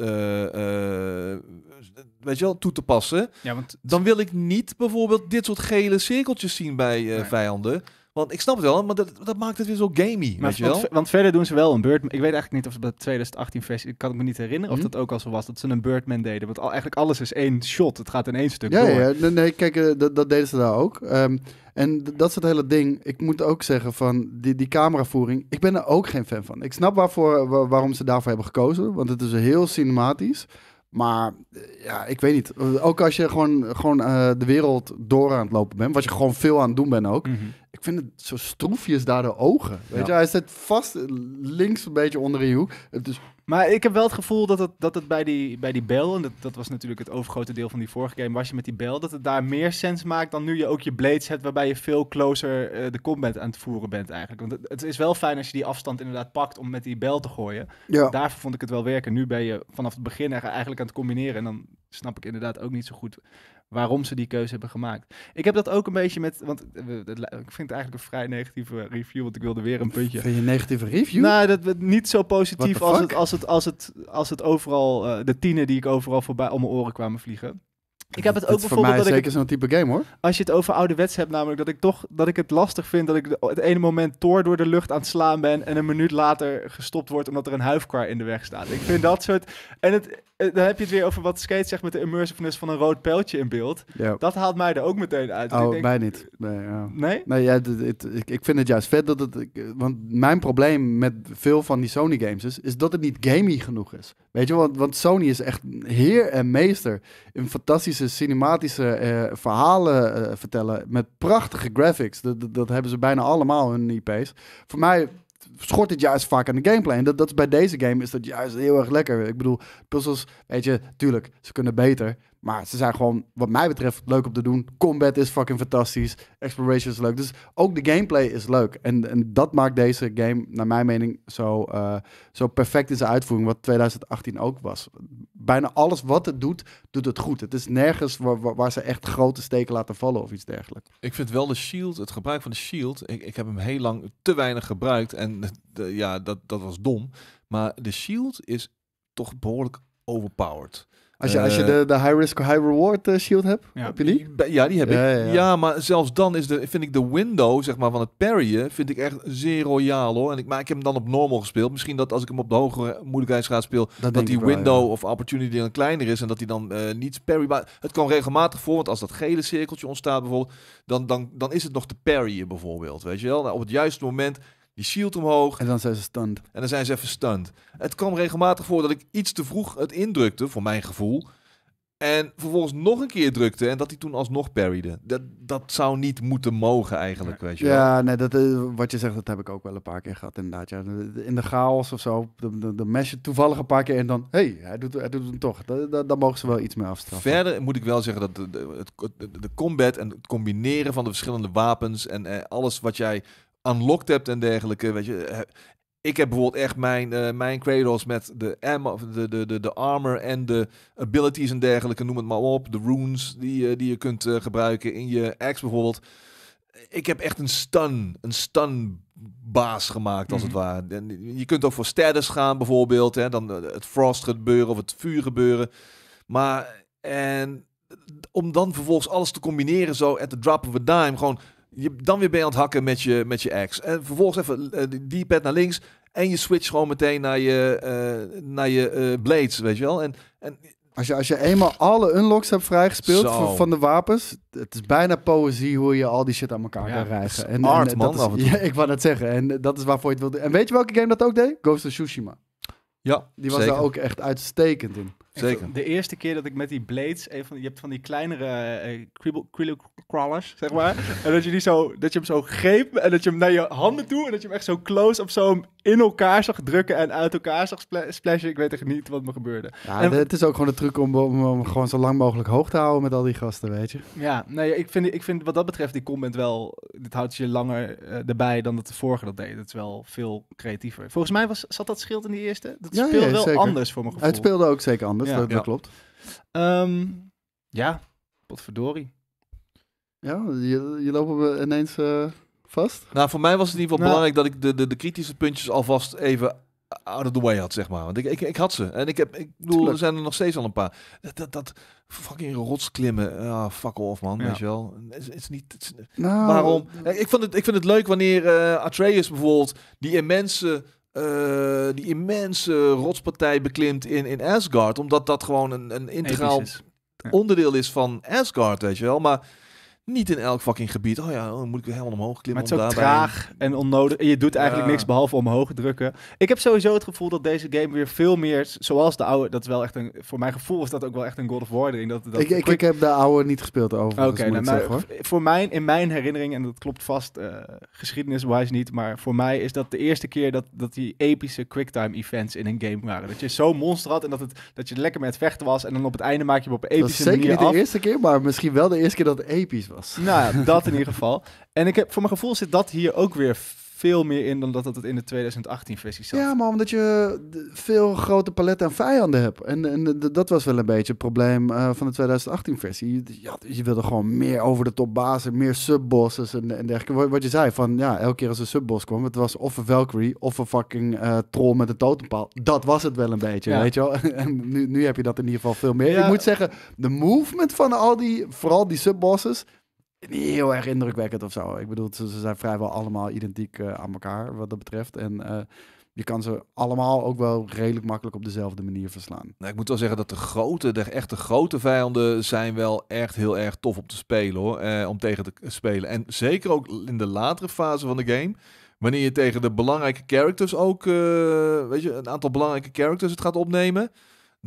weet je wel, toe te passen. Ja, want... Dan wil ik niet bijvoorbeeld dit soort gele cirkeltjes zien bij vijanden. Want ik snap het wel, maar dat, dat maakt het weer zo gamey, weet je wel? Want, verder doen ze wel een Birdman. Ik weet eigenlijk niet of ze bij de 2018 versie, ik kan me niet herinneren of mhm. dat ook al zo was, dat ze een Birdman deden. Want eigenlijk alles is één shot, het gaat in één stuk door. Ja, nee, nee kijk, eh, dat, dat, deden ze daar ook. Ehm, en dat is het hele ding. Ik moet ook zeggen van die, die cameravoering, ik ben er ook geen fan van. Ik snap waarvoor, waarom ze daarvoor hebben gekozen, want het is heel cinematisch. Maar eh, ja, ik weet niet. Eh, ook als je gewoon, gewoon de wereld door aan het lopen bent, wat je gewoon veel aan het doen bent ook. Mhm ik vind het zo stroefjes daar de ogen. Weet je, hij zit vast links een beetje onder je hoek. Het is... Maar ik heb wel het gevoel dat het, dat het bij die, bij die bel, en dat, dat was natuurlijk het overgrote deel van die vorige game, was je met die bel, dat het daar meer sens maakt dan nu je ook je blades hebt, waarbij je veel closer eh, de combat aan het voeren bent eigenlijk. Want het, is wel fijn als je die afstand inderdaad pakt om met die bel te gooien. Ja. Daarvoor vond ik het wel werken. Nu ben je vanaf het begin eigenlijk aan het combineren en dan snap ik inderdaad ook niet zo goed waarom ze die keuze hebben gemaakt. Ik heb dat ook een beetje met, want eh, ik vind het eigenlijk een vrij negatieve review, want ik wilde weer een puntje. Vind je een negatieve review? Nou, dat niet zo positief als het, als het, als het, als het, overal, eh, de tienen die ik overal voorbij om mijn oren kwamen vliegen. Ik heb het ook bijvoorbeeld. Voor mij zeker zo'n type game hoor. Als je het over ouderwets hebt, namelijk dat ik toch dat ik het lastig vind dat ik het ene moment toor door de lucht aan het slaan ben en een minuut later gestopt wordt omdat er een huifkar in de weg staat. Ik vind dat soort. En het, eh, dan heb je het weer over wat Skate zegt met de immersiveness van een rood pijltje in beeld. Dat haalt mij er ook meteen uit. Oh, ik mij niet. Nee? Ja. Nee, nee ja, ik vind het juist vet dat het... Want mijn probleem met veel van die Sony games is, is dat het niet gamey genoeg is. Weet je, want, want Sony is echt heer en meester in fantastische cinematische eh, verhalen eh, vertellen met prachtige graphics. Dat, dat, hebben ze bijna allemaal hun IP's. Voor mij schort het juist vaak aan de gameplay. En dat, dat is bij deze game is dat juist heel erg lekker. Ik bedoel, puzzels, weet je, tuurlijk, ze kunnen beter. Maar ze zijn gewoon, wat mij betreft, leuk om te doen. Combat is fucking fantastisch. Exploration is leuk. Dus ook de gameplay is leuk. En, en dat maakt deze game, naar mijn mening, zo, eh, zo perfect in zijn uitvoering. Wat 2018 ook was. Bijna alles wat het doet, doet het goed. Het is nergens waar, ze echt grote steken laten vallen of iets dergelijks. Ik vind wel de shield, het gebruik van de shield. Ik, ik heb hem heel lang te weinig gebruikt. En eh, ja, dat, dat was dom. Maar de shield is toch behoorlijk overpowered. Als je, als je eh, de, de high risk, high reward eh, shield hebt, ja, heb je die? Ja, die heb ik. Ja, maar zelfs dan is de, vind ik de window zeg maar, van het parryen vind ik echt zeer royaal hoor. En ik, maar ik heb hem dan op normal gespeeld. Misschien dat als ik hem op de hogere moeilijkheidsgraad speel, dat, dat die window of opportunity dan kleiner is en dat hij dan uh, niet parry. Maar het kan regelmatig voor, want als dat gele cirkeltje ontstaat bijvoorbeeld, dan, dan, dan is het nog te parryen bijvoorbeeld. Weet je wel? Nou, op het juiste moment je shield omhoog. En dan zijn ze stunned. En dan zijn ze even stunned. Het kwam regelmatig voor dat ik iets te vroeg het indrukte, voor mijn gevoel. En vervolgens nog een keer drukte en dat hij toen alsnog parryde. Dat, dat zou niet moeten mogen eigenlijk, weet je wel. Ja, nee, dat, eh, wat je zegt, dat heb ik ook wel een paar keer gehad inderdaad. Ja. In de chaos of zo, de, de, de toevallig een paar keer en dan... hey, hij doet, hij doet hem toch. Daar mogen ze wel iets mee afstraffen. Verder moet ik wel zeggen dat de, de, de combat en het combineren van de verschillende wapens... en eh, alles wat jij unlocked hebt en dergelijke. Weet je, eh, ik heb bijvoorbeeld echt mijn, uh, mijn Kratos met de, de, de, de, de armor en de abilities en dergelijke, noem het maar op. De runes die, die je kunt eh, gebruiken in je axe bijvoorbeeld. Ik heb echt een stun, een stun baas gemaakt als het mhm. ware. En je kunt ook voor status gaan bijvoorbeeld, hè, dan het frost gebeuren of het vuur gebeuren. Maar en om dan vervolgens alles te combineren zo at the drop of a dime, gewoon je, dan weer ben je aan het hakken met je, met je ex. En vervolgens even eh, die pad naar links. En je switch gewoon meteen naar je, eh, naar je eh, blades, weet je wel. En, en... Als, je, als je eenmaal alle unlocks hebt vrijgespeeld van, van, de wapens... Het is bijna poëzie hoe je al die shit aan elkaar kan rijgen. En, art, man. Dat is, ja, ik wou dat zeggen. En dat is waarvoor je het wilde. En weet je welke game dat ook deed? Ghost of Tsushima. Ja, Die was daar ook echt uitstekend in. Zeker. De eerste keer dat ik met die blades, van, je hebt van die kleinere uh, crawlers, zeg maar. en dat je, die zo, dat je hem zo greep en dat je hem naar je handen toe en dat je hem echt zo close op zo'n in elkaar zag drukken en uit elkaar zag spla splashen. Ik weet echt niet wat me gebeurde. en, het is ook gewoon de truc om, gewoon zo lang mogelijk hoog te houden met al die gasten, weet je. Ja, nee, ik vind, ik vind wat dat betreft die comment wel, dit houdt je langer eh, erbij dan dat de vorige dat deed. Het is wel veel creatiever. Volgens mij was, zat dat schild in die eerste. Dat speelde wel anders voor mijn gevoel. Het speelde ook zeker anders ja, dat, klopt. Ehm, ja, potverdorie. Ja, je, je lopen we ineens eh, vast? Nou, voor mij was het in ieder geval belangrijk dat ik de, de, de kritische puntjes alvast even out of the way had, zeg maar. Want ik, ik, ik had ze. En ik heb, ik bedoel, er zijn er nog steeds al een paar. Dat, dat, dat fucking rotsklimmen. Ah, oh, fuck off, man. Weet je wel. Het is niet... Nou, Waarom? Ik, vind het, ik vind het leuk wanneer eh, Atreus bijvoorbeeld die immense eh, die immense rotspartij beklimt in, in Asgard. Omdat dat gewoon een, een integraal onderdeel is van Asgard, weet je wel. Maar niet in elk fucking gebied. Oh ja, oh, dan moet ik helemaal omhoog klimmen. Maar het is om traag en onnodig. je doet eigenlijk niks behalve omhoog drukken. Ik heb sowieso het gevoel dat deze game weer veel meer, zoals de oude, dat is wel echt een, voor mijn gevoel is dat ook wel echt een God of War ding. Dat, dat ik, ik, heb de oude niet gespeeld over. Oké, nou, maar voor mij, in mijn herinnering, en dat klopt vast geschiedenis geschiedeniswise niet, maar voor mij is dat de eerste keer dat, dat die epische quicktime events in een game waren. Dat je zo'n monster had en dat, het, dat je lekker met vechten was en dan op het einde maak je hem op een epische dat zeker de eerste keer, maar misschien wel de eerste keer dat het episch was. Nou ja, dat in ieder geval. En ik heb, voor mijn gevoel zit dat hier ook weer veel meer in dan dat het in de 2018-versie zat. Ja, maar omdat je veel grote paletten aan vijanden hebt. En, en dat was wel een beetje het probleem eh, van de 2018-versie. Ja, je wilde gewoon meer over de top bazen, meer subbosses en, en dergelijke. Wat je zei, van ja, elke keer als een subboss kwam, het was of een Valkyrie of een fucking eh, troll met een totempaal. Dat was het wel een beetje, weet je wel. en nu, nu heb je dat in ieder geval veel meer. Ik moet zeggen, de movement van al die, vooral die subbosses, niet heel erg indrukwekkend of zo. Ik bedoel, ze, zijn vrijwel allemaal identiek eh, aan elkaar wat dat betreft. En eh, je kan ze allemaal ook wel redelijk makkelijk op dezelfde manier verslaan. Nou, ik moet wel zeggen dat de grote, de echte grote vijanden zijn wel echt heel erg tof om te spelen hoor. Eh, om tegen te spelen. En zeker ook in de latere fase van de game. Wanneer je tegen de belangrijke characters ook, eh, weet je, een aantal belangrijke characters het gaat opnemen.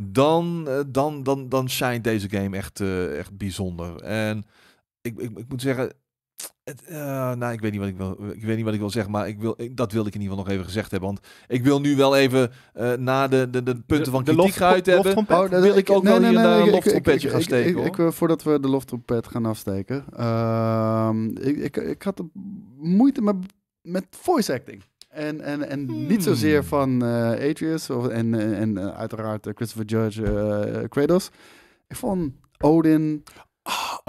Dan, dan, dan, dan schijnt deze game echt, echt bijzonder. En ik, ik, ik moet zeggen, het, uh, nou, ik weet niet wat ik wil. Ik weet niet wat ik wil zeggen, maar ik wil, ik, dat wilde ik in ieder geval nog even gezegd hebben. Want ik wil nu wel even uh, na de, de, de punten van kritiek uit hebben. Oh, dat wil ik ook wel nog nee, nee, een loftrompetje gaan steken. Ik, ik, voordat we de loftrompet gaan afsteken. Ehm, ik, ik, ik had moeite met, met voice acting. En, en, en niet zozeer hmm. van eh, Atreus of, en, en, en uiteraard Christopher Judge, Kratos. Ik vond Odin.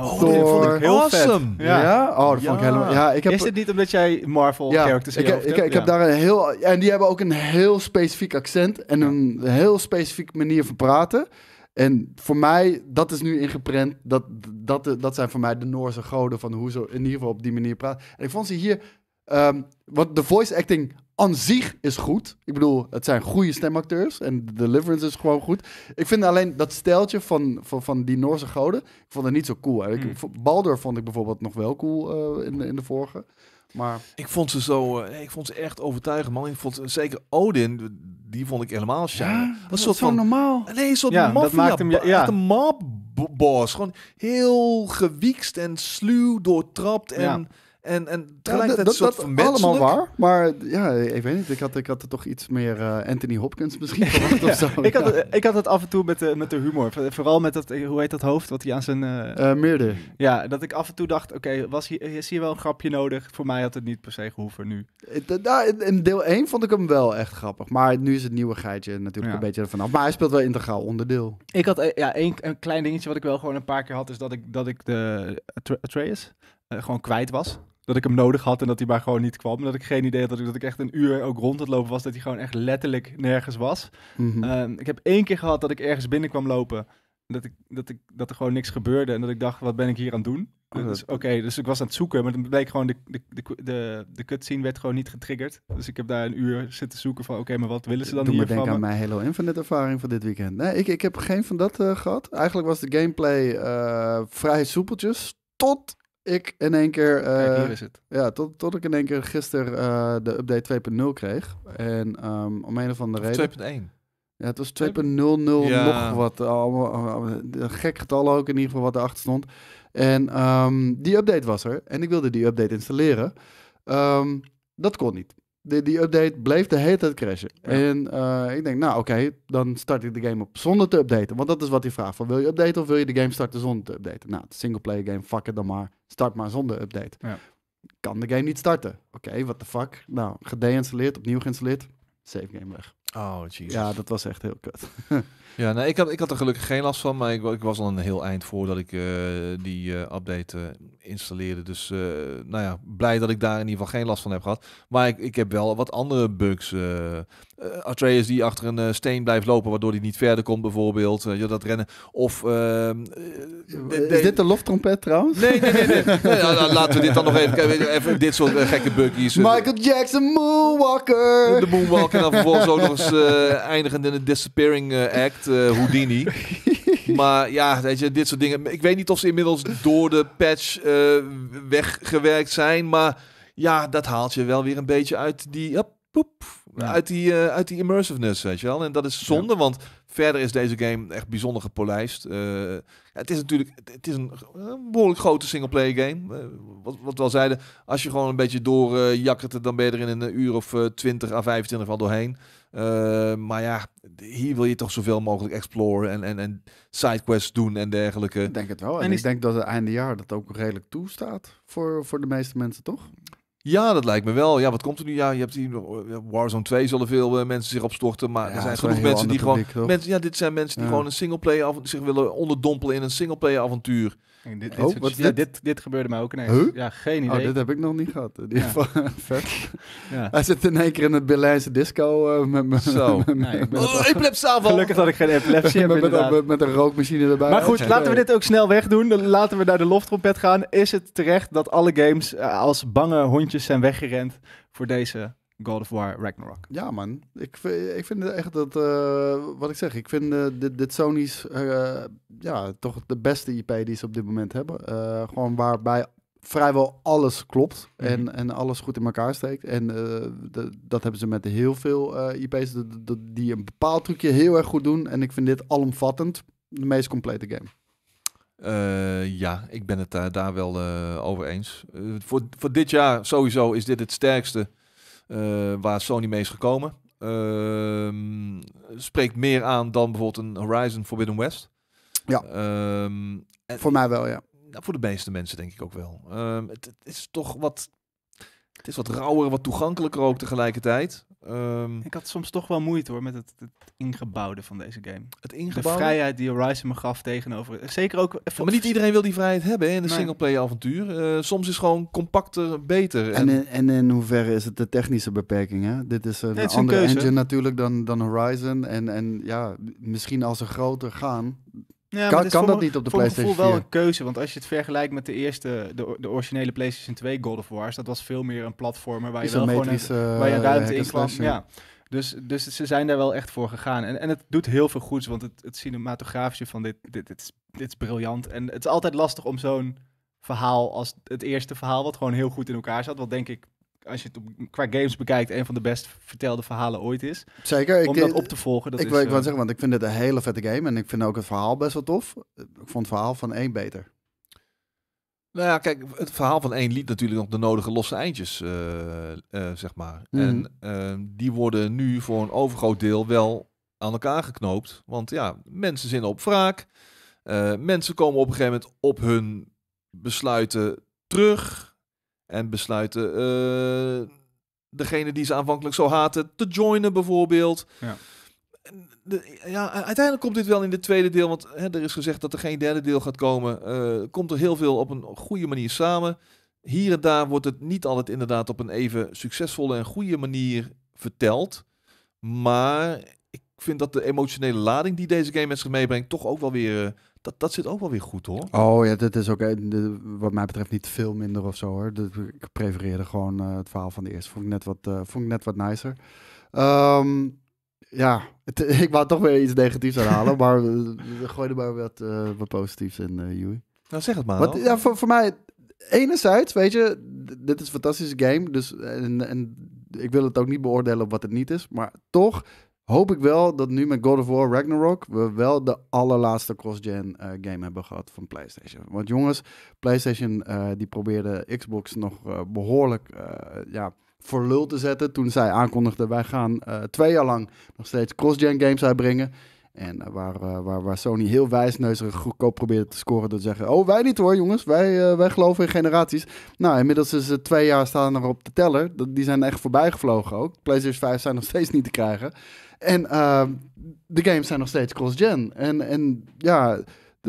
Oh, dat vond ik heel awesome. vet. Ja. Oh, dat vond ik helemaal... Ja, ik heb... Is het niet omdat jij Marvel-characters ja. ik, heb, ik, ik, heb daar een heel... En die hebben ook een heel specifiek accent en een heel specifiek manier van praten. En voor mij, dat is nu ingeprent. Dat, dat, dat zijn voor mij de Noorse goden van hoe ze in ieder geval op die manier praten. En ik vond ze hier Ehm, want de voice acting aan zich is goed. Ik bedoel, het zijn goede stemacteurs en de deliverance is gewoon goed. Ik vind alleen dat stijltje van, van, van die Noorse goden, ik vond het niet zo cool. Hmm. Baldur vond ik bijvoorbeeld nog wel cool eh, in, in de vorige. Maar... Ik vond ze zo, eh, ik vond ze echt overtuigend, man. Ik vond zeker Odin, die vond ik helemaal shine. dat is soort normaal. Nee, een soort ja, mafia, dat maakt hem, ja, een mob boss. Gewoon heel gewiekst en sluw, doortrapt en... Ja. En, en dat, dat, dat allemaal waar, maar ja, ik weet niet. Ik had, ik had er toch iets meer eh, Anthony Hopkins misschien verwacht of zo. Ik, had, ik had het af en toe met de, met de humor. Vooral met dat, hoe heet dat hoofd wat hij aan zijn... Uh, eh, eh, meerder. Ja, dat ik af en toe dacht, oké, okay, is hier wel een grapje nodig? Voor mij had het niet per se gehoeven nu. Nou, in deel 1 vond ik hem wel echt grappig. Maar nu is het nieuwe geitje natuurlijk een beetje ervan af. Maar hij speelt wel integraal onderdeel. Ik had ja, een, klein dingetje wat ik wel gewoon een paar keer had, is dat ik, dat ik de Atreus... gewoon kwijt was dat ik hem nodig had en dat hij maar gewoon niet kwam. Dat ik geen idee had dat ik, dat ik echt een uur ook rond het lopen was, dat hij gewoon echt letterlijk nergens was. Mhm. Ehm, ik heb één keer gehad dat ik ergens binnen kwam lopen, dat, ik, dat, ik, dat er gewoon niks gebeurde en dat ik dacht, wat ben ik hier aan het doen? Oh, dus, Oké, dus ik was aan het zoeken, maar dan bleek gewoon de, de, de, de, cutscene werd gewoon niet getriggerd. Dus ik heb daar een uur zitten zoeken van, oké, maar wat willen ze dan hier van me? denk aan mijn Halo Infinite ervaring van dit weekend. Nee, ik, ik heb geen van dat eh, gehad. Eigenlijk was de gameplay eh, vrij soepeltjes, tot ik in één keer. Eh, is het. Ja, tot, tot ik in één keer gisteren eh, de update 2.0 kreeg. En ehm, om een of andere of reden. 2.1. Ja, het was 2.00 ja. nog wat. Eh, allemaal, een gek getal ook in ieder geval wat erachter stond. En ehm, die update was er. En ik wilde die update installeren. Ehm, dat kon niet die, die update bleef de hele tijd crashen. En eh, ik denk, nou oké, dan start ik de game op zonder te updaten. Want dat is wat hij vraagt. Van, wil je updaten of wil je de game starten zonder te updaten? Nou, het singleplayer game, fuck het dan maar. Start maar zonder update. Ja. Kan de game niet starten. Oké, what the fuck. Nou, gedeinstalleerd, opnieuw geïnstalleerd. Save game weg. Oh, Jezus. Ja, dat was echt heel kut. ja, nou, ik, had, ik had er gelukkig geen last van, maar ik, ik was al een heel eind voordat ik eh, die eh, update eh, installeerde. Dus nou ja, blij dat ik daar in ieder geval geen last van heb gehad. Maar ik, ik heb wel wat andere bugs. Atreus die achter een steen blijft lopen, waardoor hij niet verder komt bijvoorbeeld. ja, dat rennen. Of... Ehm, is dit de loftrompet trouwens? Nee, nee, nee. nee. Nou, nou, laten we dit dan nog even... even dit soort gekke bugjes. Michael Jackson, Moonwalker! De Moonwalker en dan vervolgens ook nog zelfs eh, eindigend in een disappearing eh, act, eh, Houdini. maar ja, weet je, dit soort dingen. Ik weet niet of ze inmiddels door de patch weggewerkt zijn, maar ja, dat haalt je wel weer een beetje uit die... poep, uit, die, uit die immersiveness, weet je wel. En dat is zonde, want verder is deze game echt bijzonder gepolijst. het is natuurlijk het is een, behoorlijk grote singleplayer game. wat, wat we al zeiden, als je gewoon een beetje doorjakkert, dan ben je er in een uur of 20 à 25 al doorheen. Eh, maar ja, hier wil je toch zoveel mogelijk exploren en, en, en sidequests doen en dergelijke. Ik denk het wel. En, ik denk dat het einde jaar dat ook redelijk toestaat voor, voor de meeste mensen, toch? Ja, dat lijkt me wel. Ja, wat komt er nu? Ja, je hebt hier Warzone 2 zullen veel eh, mensen zich opstorten. Maar er zijn genoeg mensen die gewoon. Mensen, ja, dit zijn mensen die gewoon een singleplayer zich willen onderdompelen in een singleplayer avontuur. En dit, dit, oh, dit? dit, gebeurde mij ook ineens. Ja, geen oh, idee. Oh, dit heb ik nog niet gehad. In vet. Ja. Hij zit in één keer in het Berlijnse disco eh, met me. Zo. nee, ik ben oh, Gelukkig dat ik geen epilepsie heb, met, met, een rookmachine erbij. Maar goed, laten we dit ook snel wegdoen. laten we naar de loftrompet gaan. Is het terecht dat alle games eh, als bange hondjes zijn weggerend voor deze God of War Ragnarok. Ja, man. Ik, ik vind echt dat, eh, wat ik zeg, ik vind eh, dit, dit Sony's, eh, ja, toch de beste IP die ze op dit moment hebben. gewoon waarbij vrijwel alles klopt mhm. en, en alles goed in elkaar steekt. En dat hebben ze met heel veel IP's die een bepaald trucje heel erg goed doen. En ik vind dit alomvattend de meest complete game. ja, ik ben het daar wel uh, over eens. voor, voor dit jaar sowieso is dit het sterkste eh, waar Sony mee is gekomen, ehm, spreekt meer aan dan bijvoorbeeld een Horizon Forbidden West. Ja. Ehm, voor mij wel, ja. Nou, voor de meeste mensen denk ik ook wel. Ehm, het, is toch wat. Het is wat rauwer, wat toegankelijker ook tegelijkertijd. Ehm, ik had soms toch wel moeite hoor met het, het ingebouwde van deze game. Het ingebouwde? De vrijheid die Horizon me gaf tegenover. Zeker ook. maar niet iedereen wil die vrijheid hebben in een single singleplayer avontuur. Eh, soms is gewoon compacter beter. En, en, en, in, hoeverre is het de technische beperking? Hè? Dit is een, andere engine natuurlijk dan, dan Horizon. En, en ja, misschien als ze groter gaan, ja, kan, dat niet op de PlayStation Ik voel wel een keuze, want als je het vergelijkt met de eerste, de, de originele PlayStation 2 God of Wars, dat was veel meer een platformer waar je wel een, waar ruimte eh, in kwam. Ja. Dus, dus ze zijn daar wel echt voor gegaan. En, en het doet heel veel goeds, want het, het cinematografische van dit, dit, dit, is, dit is briljant. En het is altijd lastig om zo'n verhaal als het eerste verhaal, wat gewoon heel goed in elkaar zat, wat denk ik als je het qua games bekijkt, een van de best vertelde verhalen ooit is. Zeker. Om ik, dat op te volgen. Dat ik, wil, ik uh, zeggen, want ik vind het een hele vette game. En ik vind ook het verhaal best wel tof. Ik vond het verhaal van één beter. Nou ja, kijk, het verhaal van één liet natuurlijk nog de nodige losse eindjes, eh, eh, zeg maar. Hmm. En ehm, die worden nu voor een overgroot deel wel aan elkaar geknoopt. Want ja, mensen zinnen op wraak. mensen komen op een gegeven moment op hun besluiten terug. En besluiten eh, degene die ze aanvankelijk zo haten te joinen bijvoorbeeld. Ja. De, ja, uiteindelijk komt dit wel in het tweede deel, want hè, er is gezegd dat er geen derde deel gaat komen. Eh, komt er heel veel op een goede manier samen. Hier en daar wordt het niet altijd inderdaad op een even succesvolle en goede manier verteld. Maar ik vind dat de emotionele lading die deze game met zich meebrengt toch ook wel weer eh, dat, dat zit ook wel weer goed hoor. Oh ja, dat is ook eh, de, wat mij betreft niet veel minder of zo hoor. De, ik prefereerde gewoon eh, het verhaal van de eerste. Vond ik net wat, eh, vond ik net wat nicer. Ehm, ja, ik wou toch weer iets negatiefs aanhalen, maar gooi er maar wat, uh, wat positiefs in, uh, Joey. Nou, zeg het maar. Wat, ja, voor, voor mij, enerzijds, weet je, dit is een fantastische game, dus en, en ik wil het ook niet beoordelen op wat het niet is, maar toch hoop ik wel dat nu met God of War Ragnarok we wel de allerlaatste cross-gen eh, game hebben gehad van PlayStation. Want jongens, PlayStation eh, die probeerde Xbox nog eh, behoorlijk ja, voor lul te zetten toen zij aankondigden wij gaan twee jaar lang nog steeds cross-gen games uitbrengen. En eh, waar, eh, waar, waar Sony heel wijsneuzerig goedkoop probeerde te scoren door te zeggen... oh, wij niet hoor jongens, wij, eh, wij geloven in generaties. Nou, inmiddels is het twee jaar staan er op de teller. Die zijn echt voorbij gevlogen ook. PlayStation 5 zijn nog steeds niet te krijgen. En ehm, de games zijn nog steeds cross-gen. En, en ja,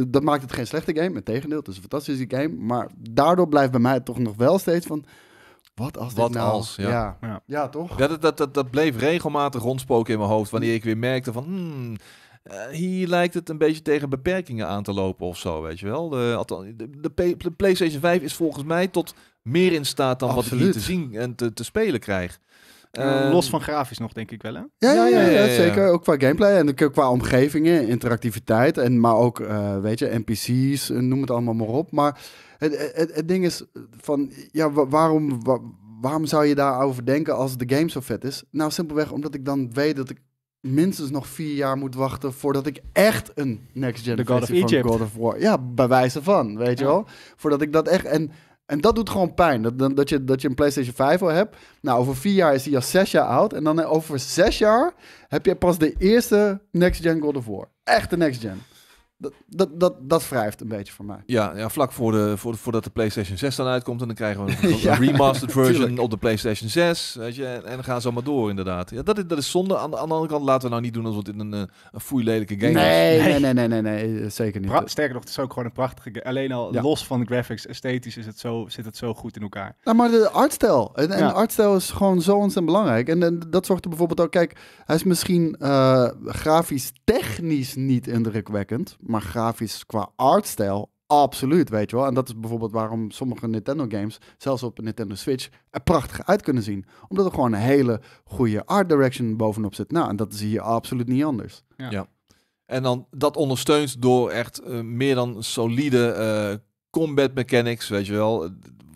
dat maakt het geen slechte game. tegendeel het is een fantastische game. Maar daardoor blijft bij mij toch nog wel steeds van... Wat als Wat nou... als, ja. Ja, toch? Ja, dat, dat, dat, dat, bleef regelmatig rondspoken in mijn hoofd. Wanneer ik weer merkte van... Hmm, eh, hier lijkt het een beetje tegen beperkingen aan te lopen of zo, weet je wel. De, de, PlayStation 5 is volgens mij tot meer in staat dan wat ik hier te zien en te, te spelen krijg. Ehm, los van grafisch nog, denk ik wel, hè? Ja, ja, ja, zeker. Ook qua gameplay en ook qua omgevingen, interactiviteit. En, maar ook, eh, weet je, NPC's, eh, noem het allemaal maar op. Maar het, het, ding is van, ja, waarom... waarom zou je daarover denken als de game zo vet is? Nou, simpelweg omdat ik dan weet dat ik minstens nog vier jaar moet wachten voordat ik echt een next gen God of Egypt. God of War. Ja, bij wijze van, weet je wel. Voordat ik dat echt. En, en dat doet gewoon pijn. Dat, dat, je, dat je een PlayStation 5 al hebt. Nou, over vier jaar is die al zes jaar oud. En dan eh, over zes jaar heb je pas de eerste next gen God of War. Echt de next gen dat, dat, dat, wrijft een beetje voor mij. Ja, ja vlak voor de, voor, voordat de PlayStation 6 dan uitkomt. En dan krijgen we een, remastered version op de PlayStation 6. Weet je, en, dan gaan ze allemaal door, inderdaad. Ja, dat, is, dat is zonde. Aan de, andere kant laten we nou niet doen alsof het in een, eh, een foeilelijke game nee, is. Nee, nee, nee, nee, nee, eh, zeker niet. sterker nog, het is ook gewoon een prachtige Alleen al los van de graphics, esthetisch is het zo, zit het zo goed in elkaar. Nou, maar de artstijl. En, en artstijl is gewoon zo ontzettend belangrijk. En, dat zorgt er bijvoorbeeld ook... Kijk, hij is misschien eh, grafisch technisch niet indrukwekkend maar grafisch qua artstijl, absoluut, weet je wel. En dat is bijvoorbeeld waarom sommige Nintendo games, zelfs op een Nintendo Switch, er prachtig uit kunnen zien. Omdat er gewoon een hele goede art direction bovenop zit. Nou, en dat is hier absoluut niet anders. Ja. En dan dat ondersteund door echt eh, meer dan solide eh, combat mechanics, weet je wel.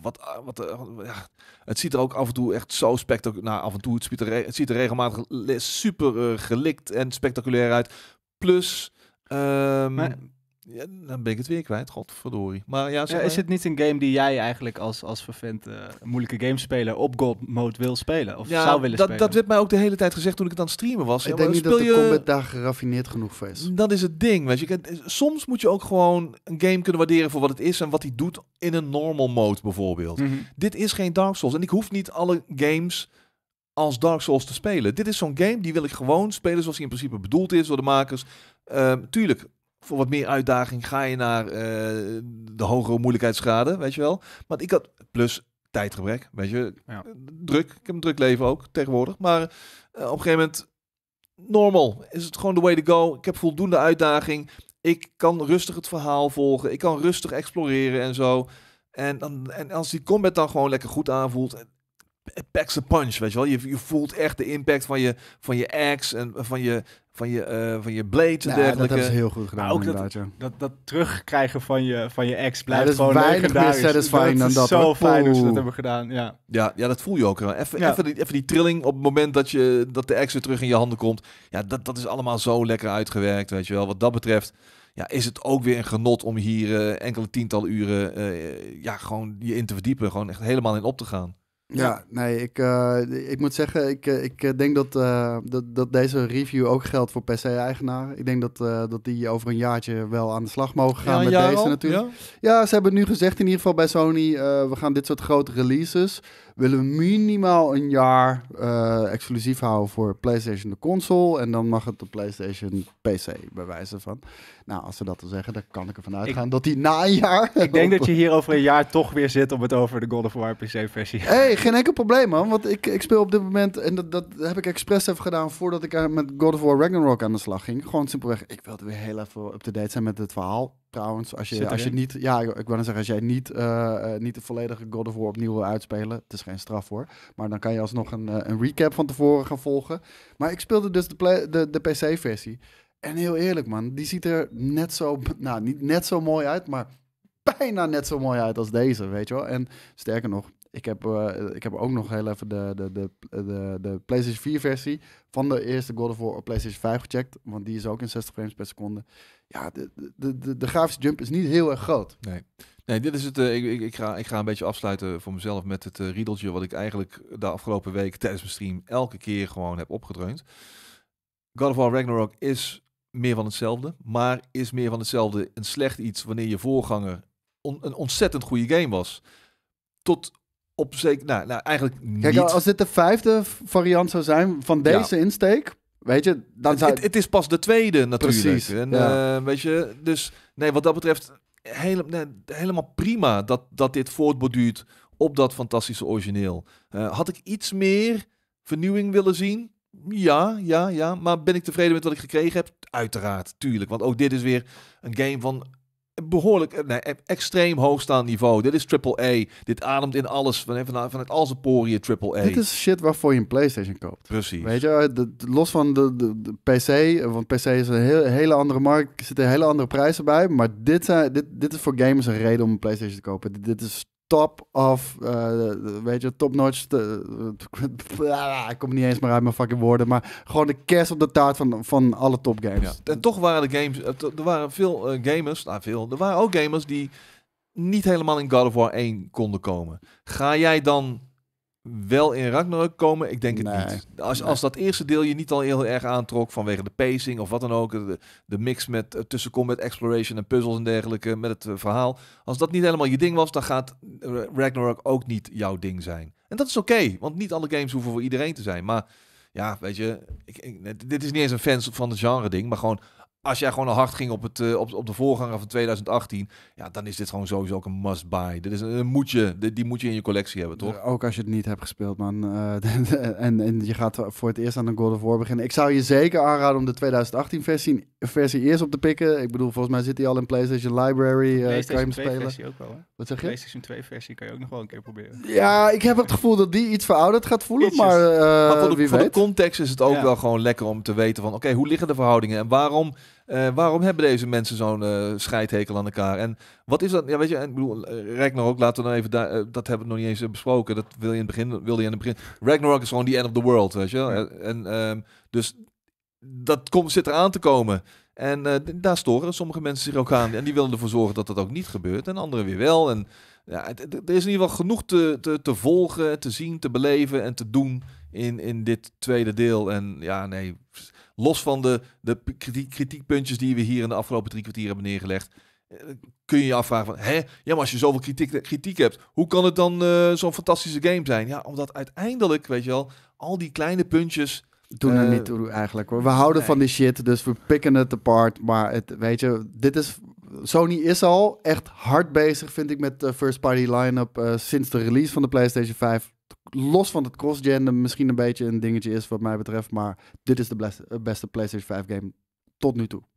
Wat, eh, wat, ja, het ziet er ook af en toe echt zo spectaculair. Nou, af en toe, het ziet er, regelmatig super gelikt en spectaculair uit. Plus, Um, maar, ja, dan ben ik het weer kwijt, godverdorie. Maar ja, is het niet een game die jij eigenlijk als, als vervent uh, moeilijke gamespeler op God mode wil spelen? Of zou willen dat, spelen? Dat werd mij ook de hele tijd gezegd toen ik het aan het streamen was. Ik denk niet dat de je... combat daar geraffineerd genoeg voor is. Dat is het ding, weet je. Eh, soms moet je ook gewoon een game kunnen waarderen voor wat het is en wat hij doet in een normal mode bijvoorbeeld. Mhm. Dit is geen Dark Souls en ik hoef niet alle games als Dark Souls te spelen. Dit is zo'n game, die wil ik gewoon spelen zoals hij in principe bedoeld is door de makers. Uh, tuurlijk, voor wat meer uitdaging ga je naar eh, de hogere moeilijkheidsgraden, weet je wel. Maar ik had, plus tijdgebrek, weet je, ja. druk. Ik heb een druk leven ook tegenwoordig. Maar eh, op een gegeven moment, normal, is het gewoon the way to go. Ik heb voldoende uitdaging. Ik kan rustig het verhaal volgen. Ik kan rustig exploreren en zo. En, dan, en als die combat dan gewoon lekker goed aanvoelt, packs a punch, weet je wel. Je, je voelt echt de impact van je, van je axe en van je, van je, uh, van je blade en ja, nou, dergelijke. dat is heel goed gedaan inderdaad. ook dat, dat, dat, terugkrijgen van je, van je ex blijft gewoon weinig meer satisfying dan dat. is zo fijn hoe ze dat hebben gedaan, ja. Ja, ja dat voel je ook. Even, even, die, even die trilling op het moment dat, je, dat de ex weer terug in je handen komt. Ja, dat, dat is allemaal zo lekker uitgewerkt, weet je wel. Wat dat betreft ja, is het ook weer een genot om hier eh, enkele tientallen uren uh, ja, gewoon je in te verdiepen. Gewoon echt helemaal in op te gaan. Ja, nee, ik, eh, ik moet zeggen, ik, eh, ik eh, denk dat, dat, dat, deze review ook geldt voor per se eigenaar Ik denk dat, dat die over een jaartje wel aan de slag mogen gaan met deze natuurlijk. Ja? ja? ze hebben nu gezegd in ieder geval bij Sony, we gaan dit soort grote releases willen we minimaal een jaar eh, exclusief houden voor PlayStation de console. En dan mag het de PlayStation PC bij wijze van. Nou, als ze dat wil zeggen, dan kan ik ervan uitgaan ik, dat die na een jaar... Ik denk dat je hier over een jaar toch weer zit om het over de God of War PC-versie... Hé, hey, geen enkel probleem, man. Want ik, ik speel op dit moment... En dat, dat heb ik expres even gedaan voordat ik eh, met God of War Ragnarok aan de slag ging. Gewoon simpelweg, ik wilde weer heel even up-to-date zijn met het verhaal trouwens. Als je, als je niet, ja, ik wil zeggen, als jij niet, eh, eh, niet de volledige God of War opnieuw wil uitspelen, het is geen straf hoor. Maar dan kan je alsnog een, eh, een recap van tevoren gaan volgen. Maar ik speelde dus de, de, de PC-versie. En heel eerlijk man, die ziet er net zo, nou niet net zo mooi uit, maar bijna net zo mooi uit als deze, weet je wel. En sterker nog, ik heb, ik heb ook nog heel even de, de, de, de, de PlayStation 4 versie van de eerste God of War op PlayStation 5 gecheckt. Want die is ook in 60 frames per seconde ja, de, de, de, de grafische jump is niet heel erg groot. Nee. Nee, dit is het. Eh, ik, ik, ga, ik ga een beetje afsluiten voor mezelf met het uh, riedeltje. wat ik eigenlijk de afgelopen week tijdens mijn stream. elke keer gewoon heb opgedreund. God of War Ragnarok is meer van hetzelfde. Maar is meer van hetzelfde een slecht iets. wanneer je voorganger een ontzettend goede game was? Tot op zeker. Nou, nou eigenlijk. Niet. Kijk, als dit de vijfde variant zou zijn van deze insteek Weet je, dan zou... het, is pas de tweede natuurlijk. en, eh, weet je, dus nee, wat dat betreft helemaal prima dat, dat dit voortborduurt op dat fantastische origineel. Eh, had ik iets meer vernieuwing willen zien? Ja, ja, ja. Maar ben ik tevreden met wat ik gekregen heb? Uiteraard, tuurlijk. Want ook dit is weer een game van behoorlijk, eh, nee, e-, extreem hoogstaand niveau. Dit is AAA. Dit ademt in alles, eh, vanuit, vanuit al zijn poriën AAA. Dit is shit waarvoor je een PlayStation koopt. Precies. Weet je, eh, los van de, de, de, PC, want PC is een hele andere markt, er zitten hele andere prijzen bij. Maar dit, dit, dit is voor gamers een reden om een PlayStation te kopen. dit is top of, uh, weet je, topnotch. Eh, ik kom niet eens meer uit mijn fucking woorden. Maar gewoon de kerst op de taart van, van alle topgames. En toch waren de games, eh, er waren veel gamers, nou veel, er waren ook gamers die niet helemaal in God of War 1 konden komen. Ga jij dan wel in Ragnarok komen? Ik denk het niet. Als, als dat eerste deel je niet al heel erg aantrok vanwege de pacing of wat dan ook, de, mix met eh, tussen combat exploration en puzzels en dergelijke met het eh, verhaal, als dat niet helemaal je ding was, dan gaat Ragnarok ook niet jouw ding zijn. En dat is oké, want niet alle games hoeven voor iedereen te zijn. Maar ja, weet je, ik, dit is niet eens een fan van het genre ding, maar gewoon als jij gewoon al hard ging op, het, eh, op, op de voorganger van 2018, ja, dan is dit gewoon sowieso ook een must-buy. Dit is een, moetje, die, moet je in je collectie hebben, toch? Eh, ook als je het niet hebt gespeeld, man. Eh, en, en je gaat voor het eerst aan een God of War beginnen. Ik zou je zeker aanraden om de 2018-versie versie eerst op te pikken. Ik bedoel, volgens mij zit hij al in PlayStation Library. Uh, eh, PlayStation kan je spelen? versie ook wel, hè? Wat zeg je? PlayStation 2 versie kan je ook nog wel een keer proberen. Ja, ik heb het gevoel dat die iets verouderd gaat voelen, maar, eh, maar voor, de, context is het ook wel gewoon lekker om te weten van... oké, hoe liggen de verhoudingen en waarom, eh, waarom hebben deze mensen zo'n scheidhekel aan elkaar? En wat is dat? Ja, weet je, ik bedoel, Ragnarok, laten we dan even... dat hebben we nog niet eens besproken, dat wil je in het begin, wilde je in het begin. Ragnarok is gewoon die end of the world, weet je En ehm, dus dat komt, zit eraan te komen. En eh, daar storen sommige mensen zich ook aan. En die willen ervoor zorgen dat dat ook niet gebeurt. En anderen weer wel. En ja, er is in ieder geval genoeg te, te, volgen, te zien, te beleven en te doen in, in dit tweede deel. En ja, nee, los van de, de kritiek, kritiekpuntjes die we hier in de afgelopen drie kwartier hebben neergelegd. Eh, kun je je afvragen van, hè, ja, maar als je zoveel kritiek, kritiek hebt, hoe kan het dan eh, zo'n fantastische game zijn? Ja, omdat uiteindelijk, weet je wel, al die kleine puntjes toen er eh, niet toe eigenlijk hoor. We houden van die shit, dus we pikken het apart. Maar het, weet je, dit is Sony is al echt hard bezig, vind ik, met de first party line-up eh, sinds de release van de PlayStation 5. Los van het cross-gen misschien een beetje een dingetje is wat mij betreft, maar dit is de eh, beste PlayStation 5 game tot nu toe.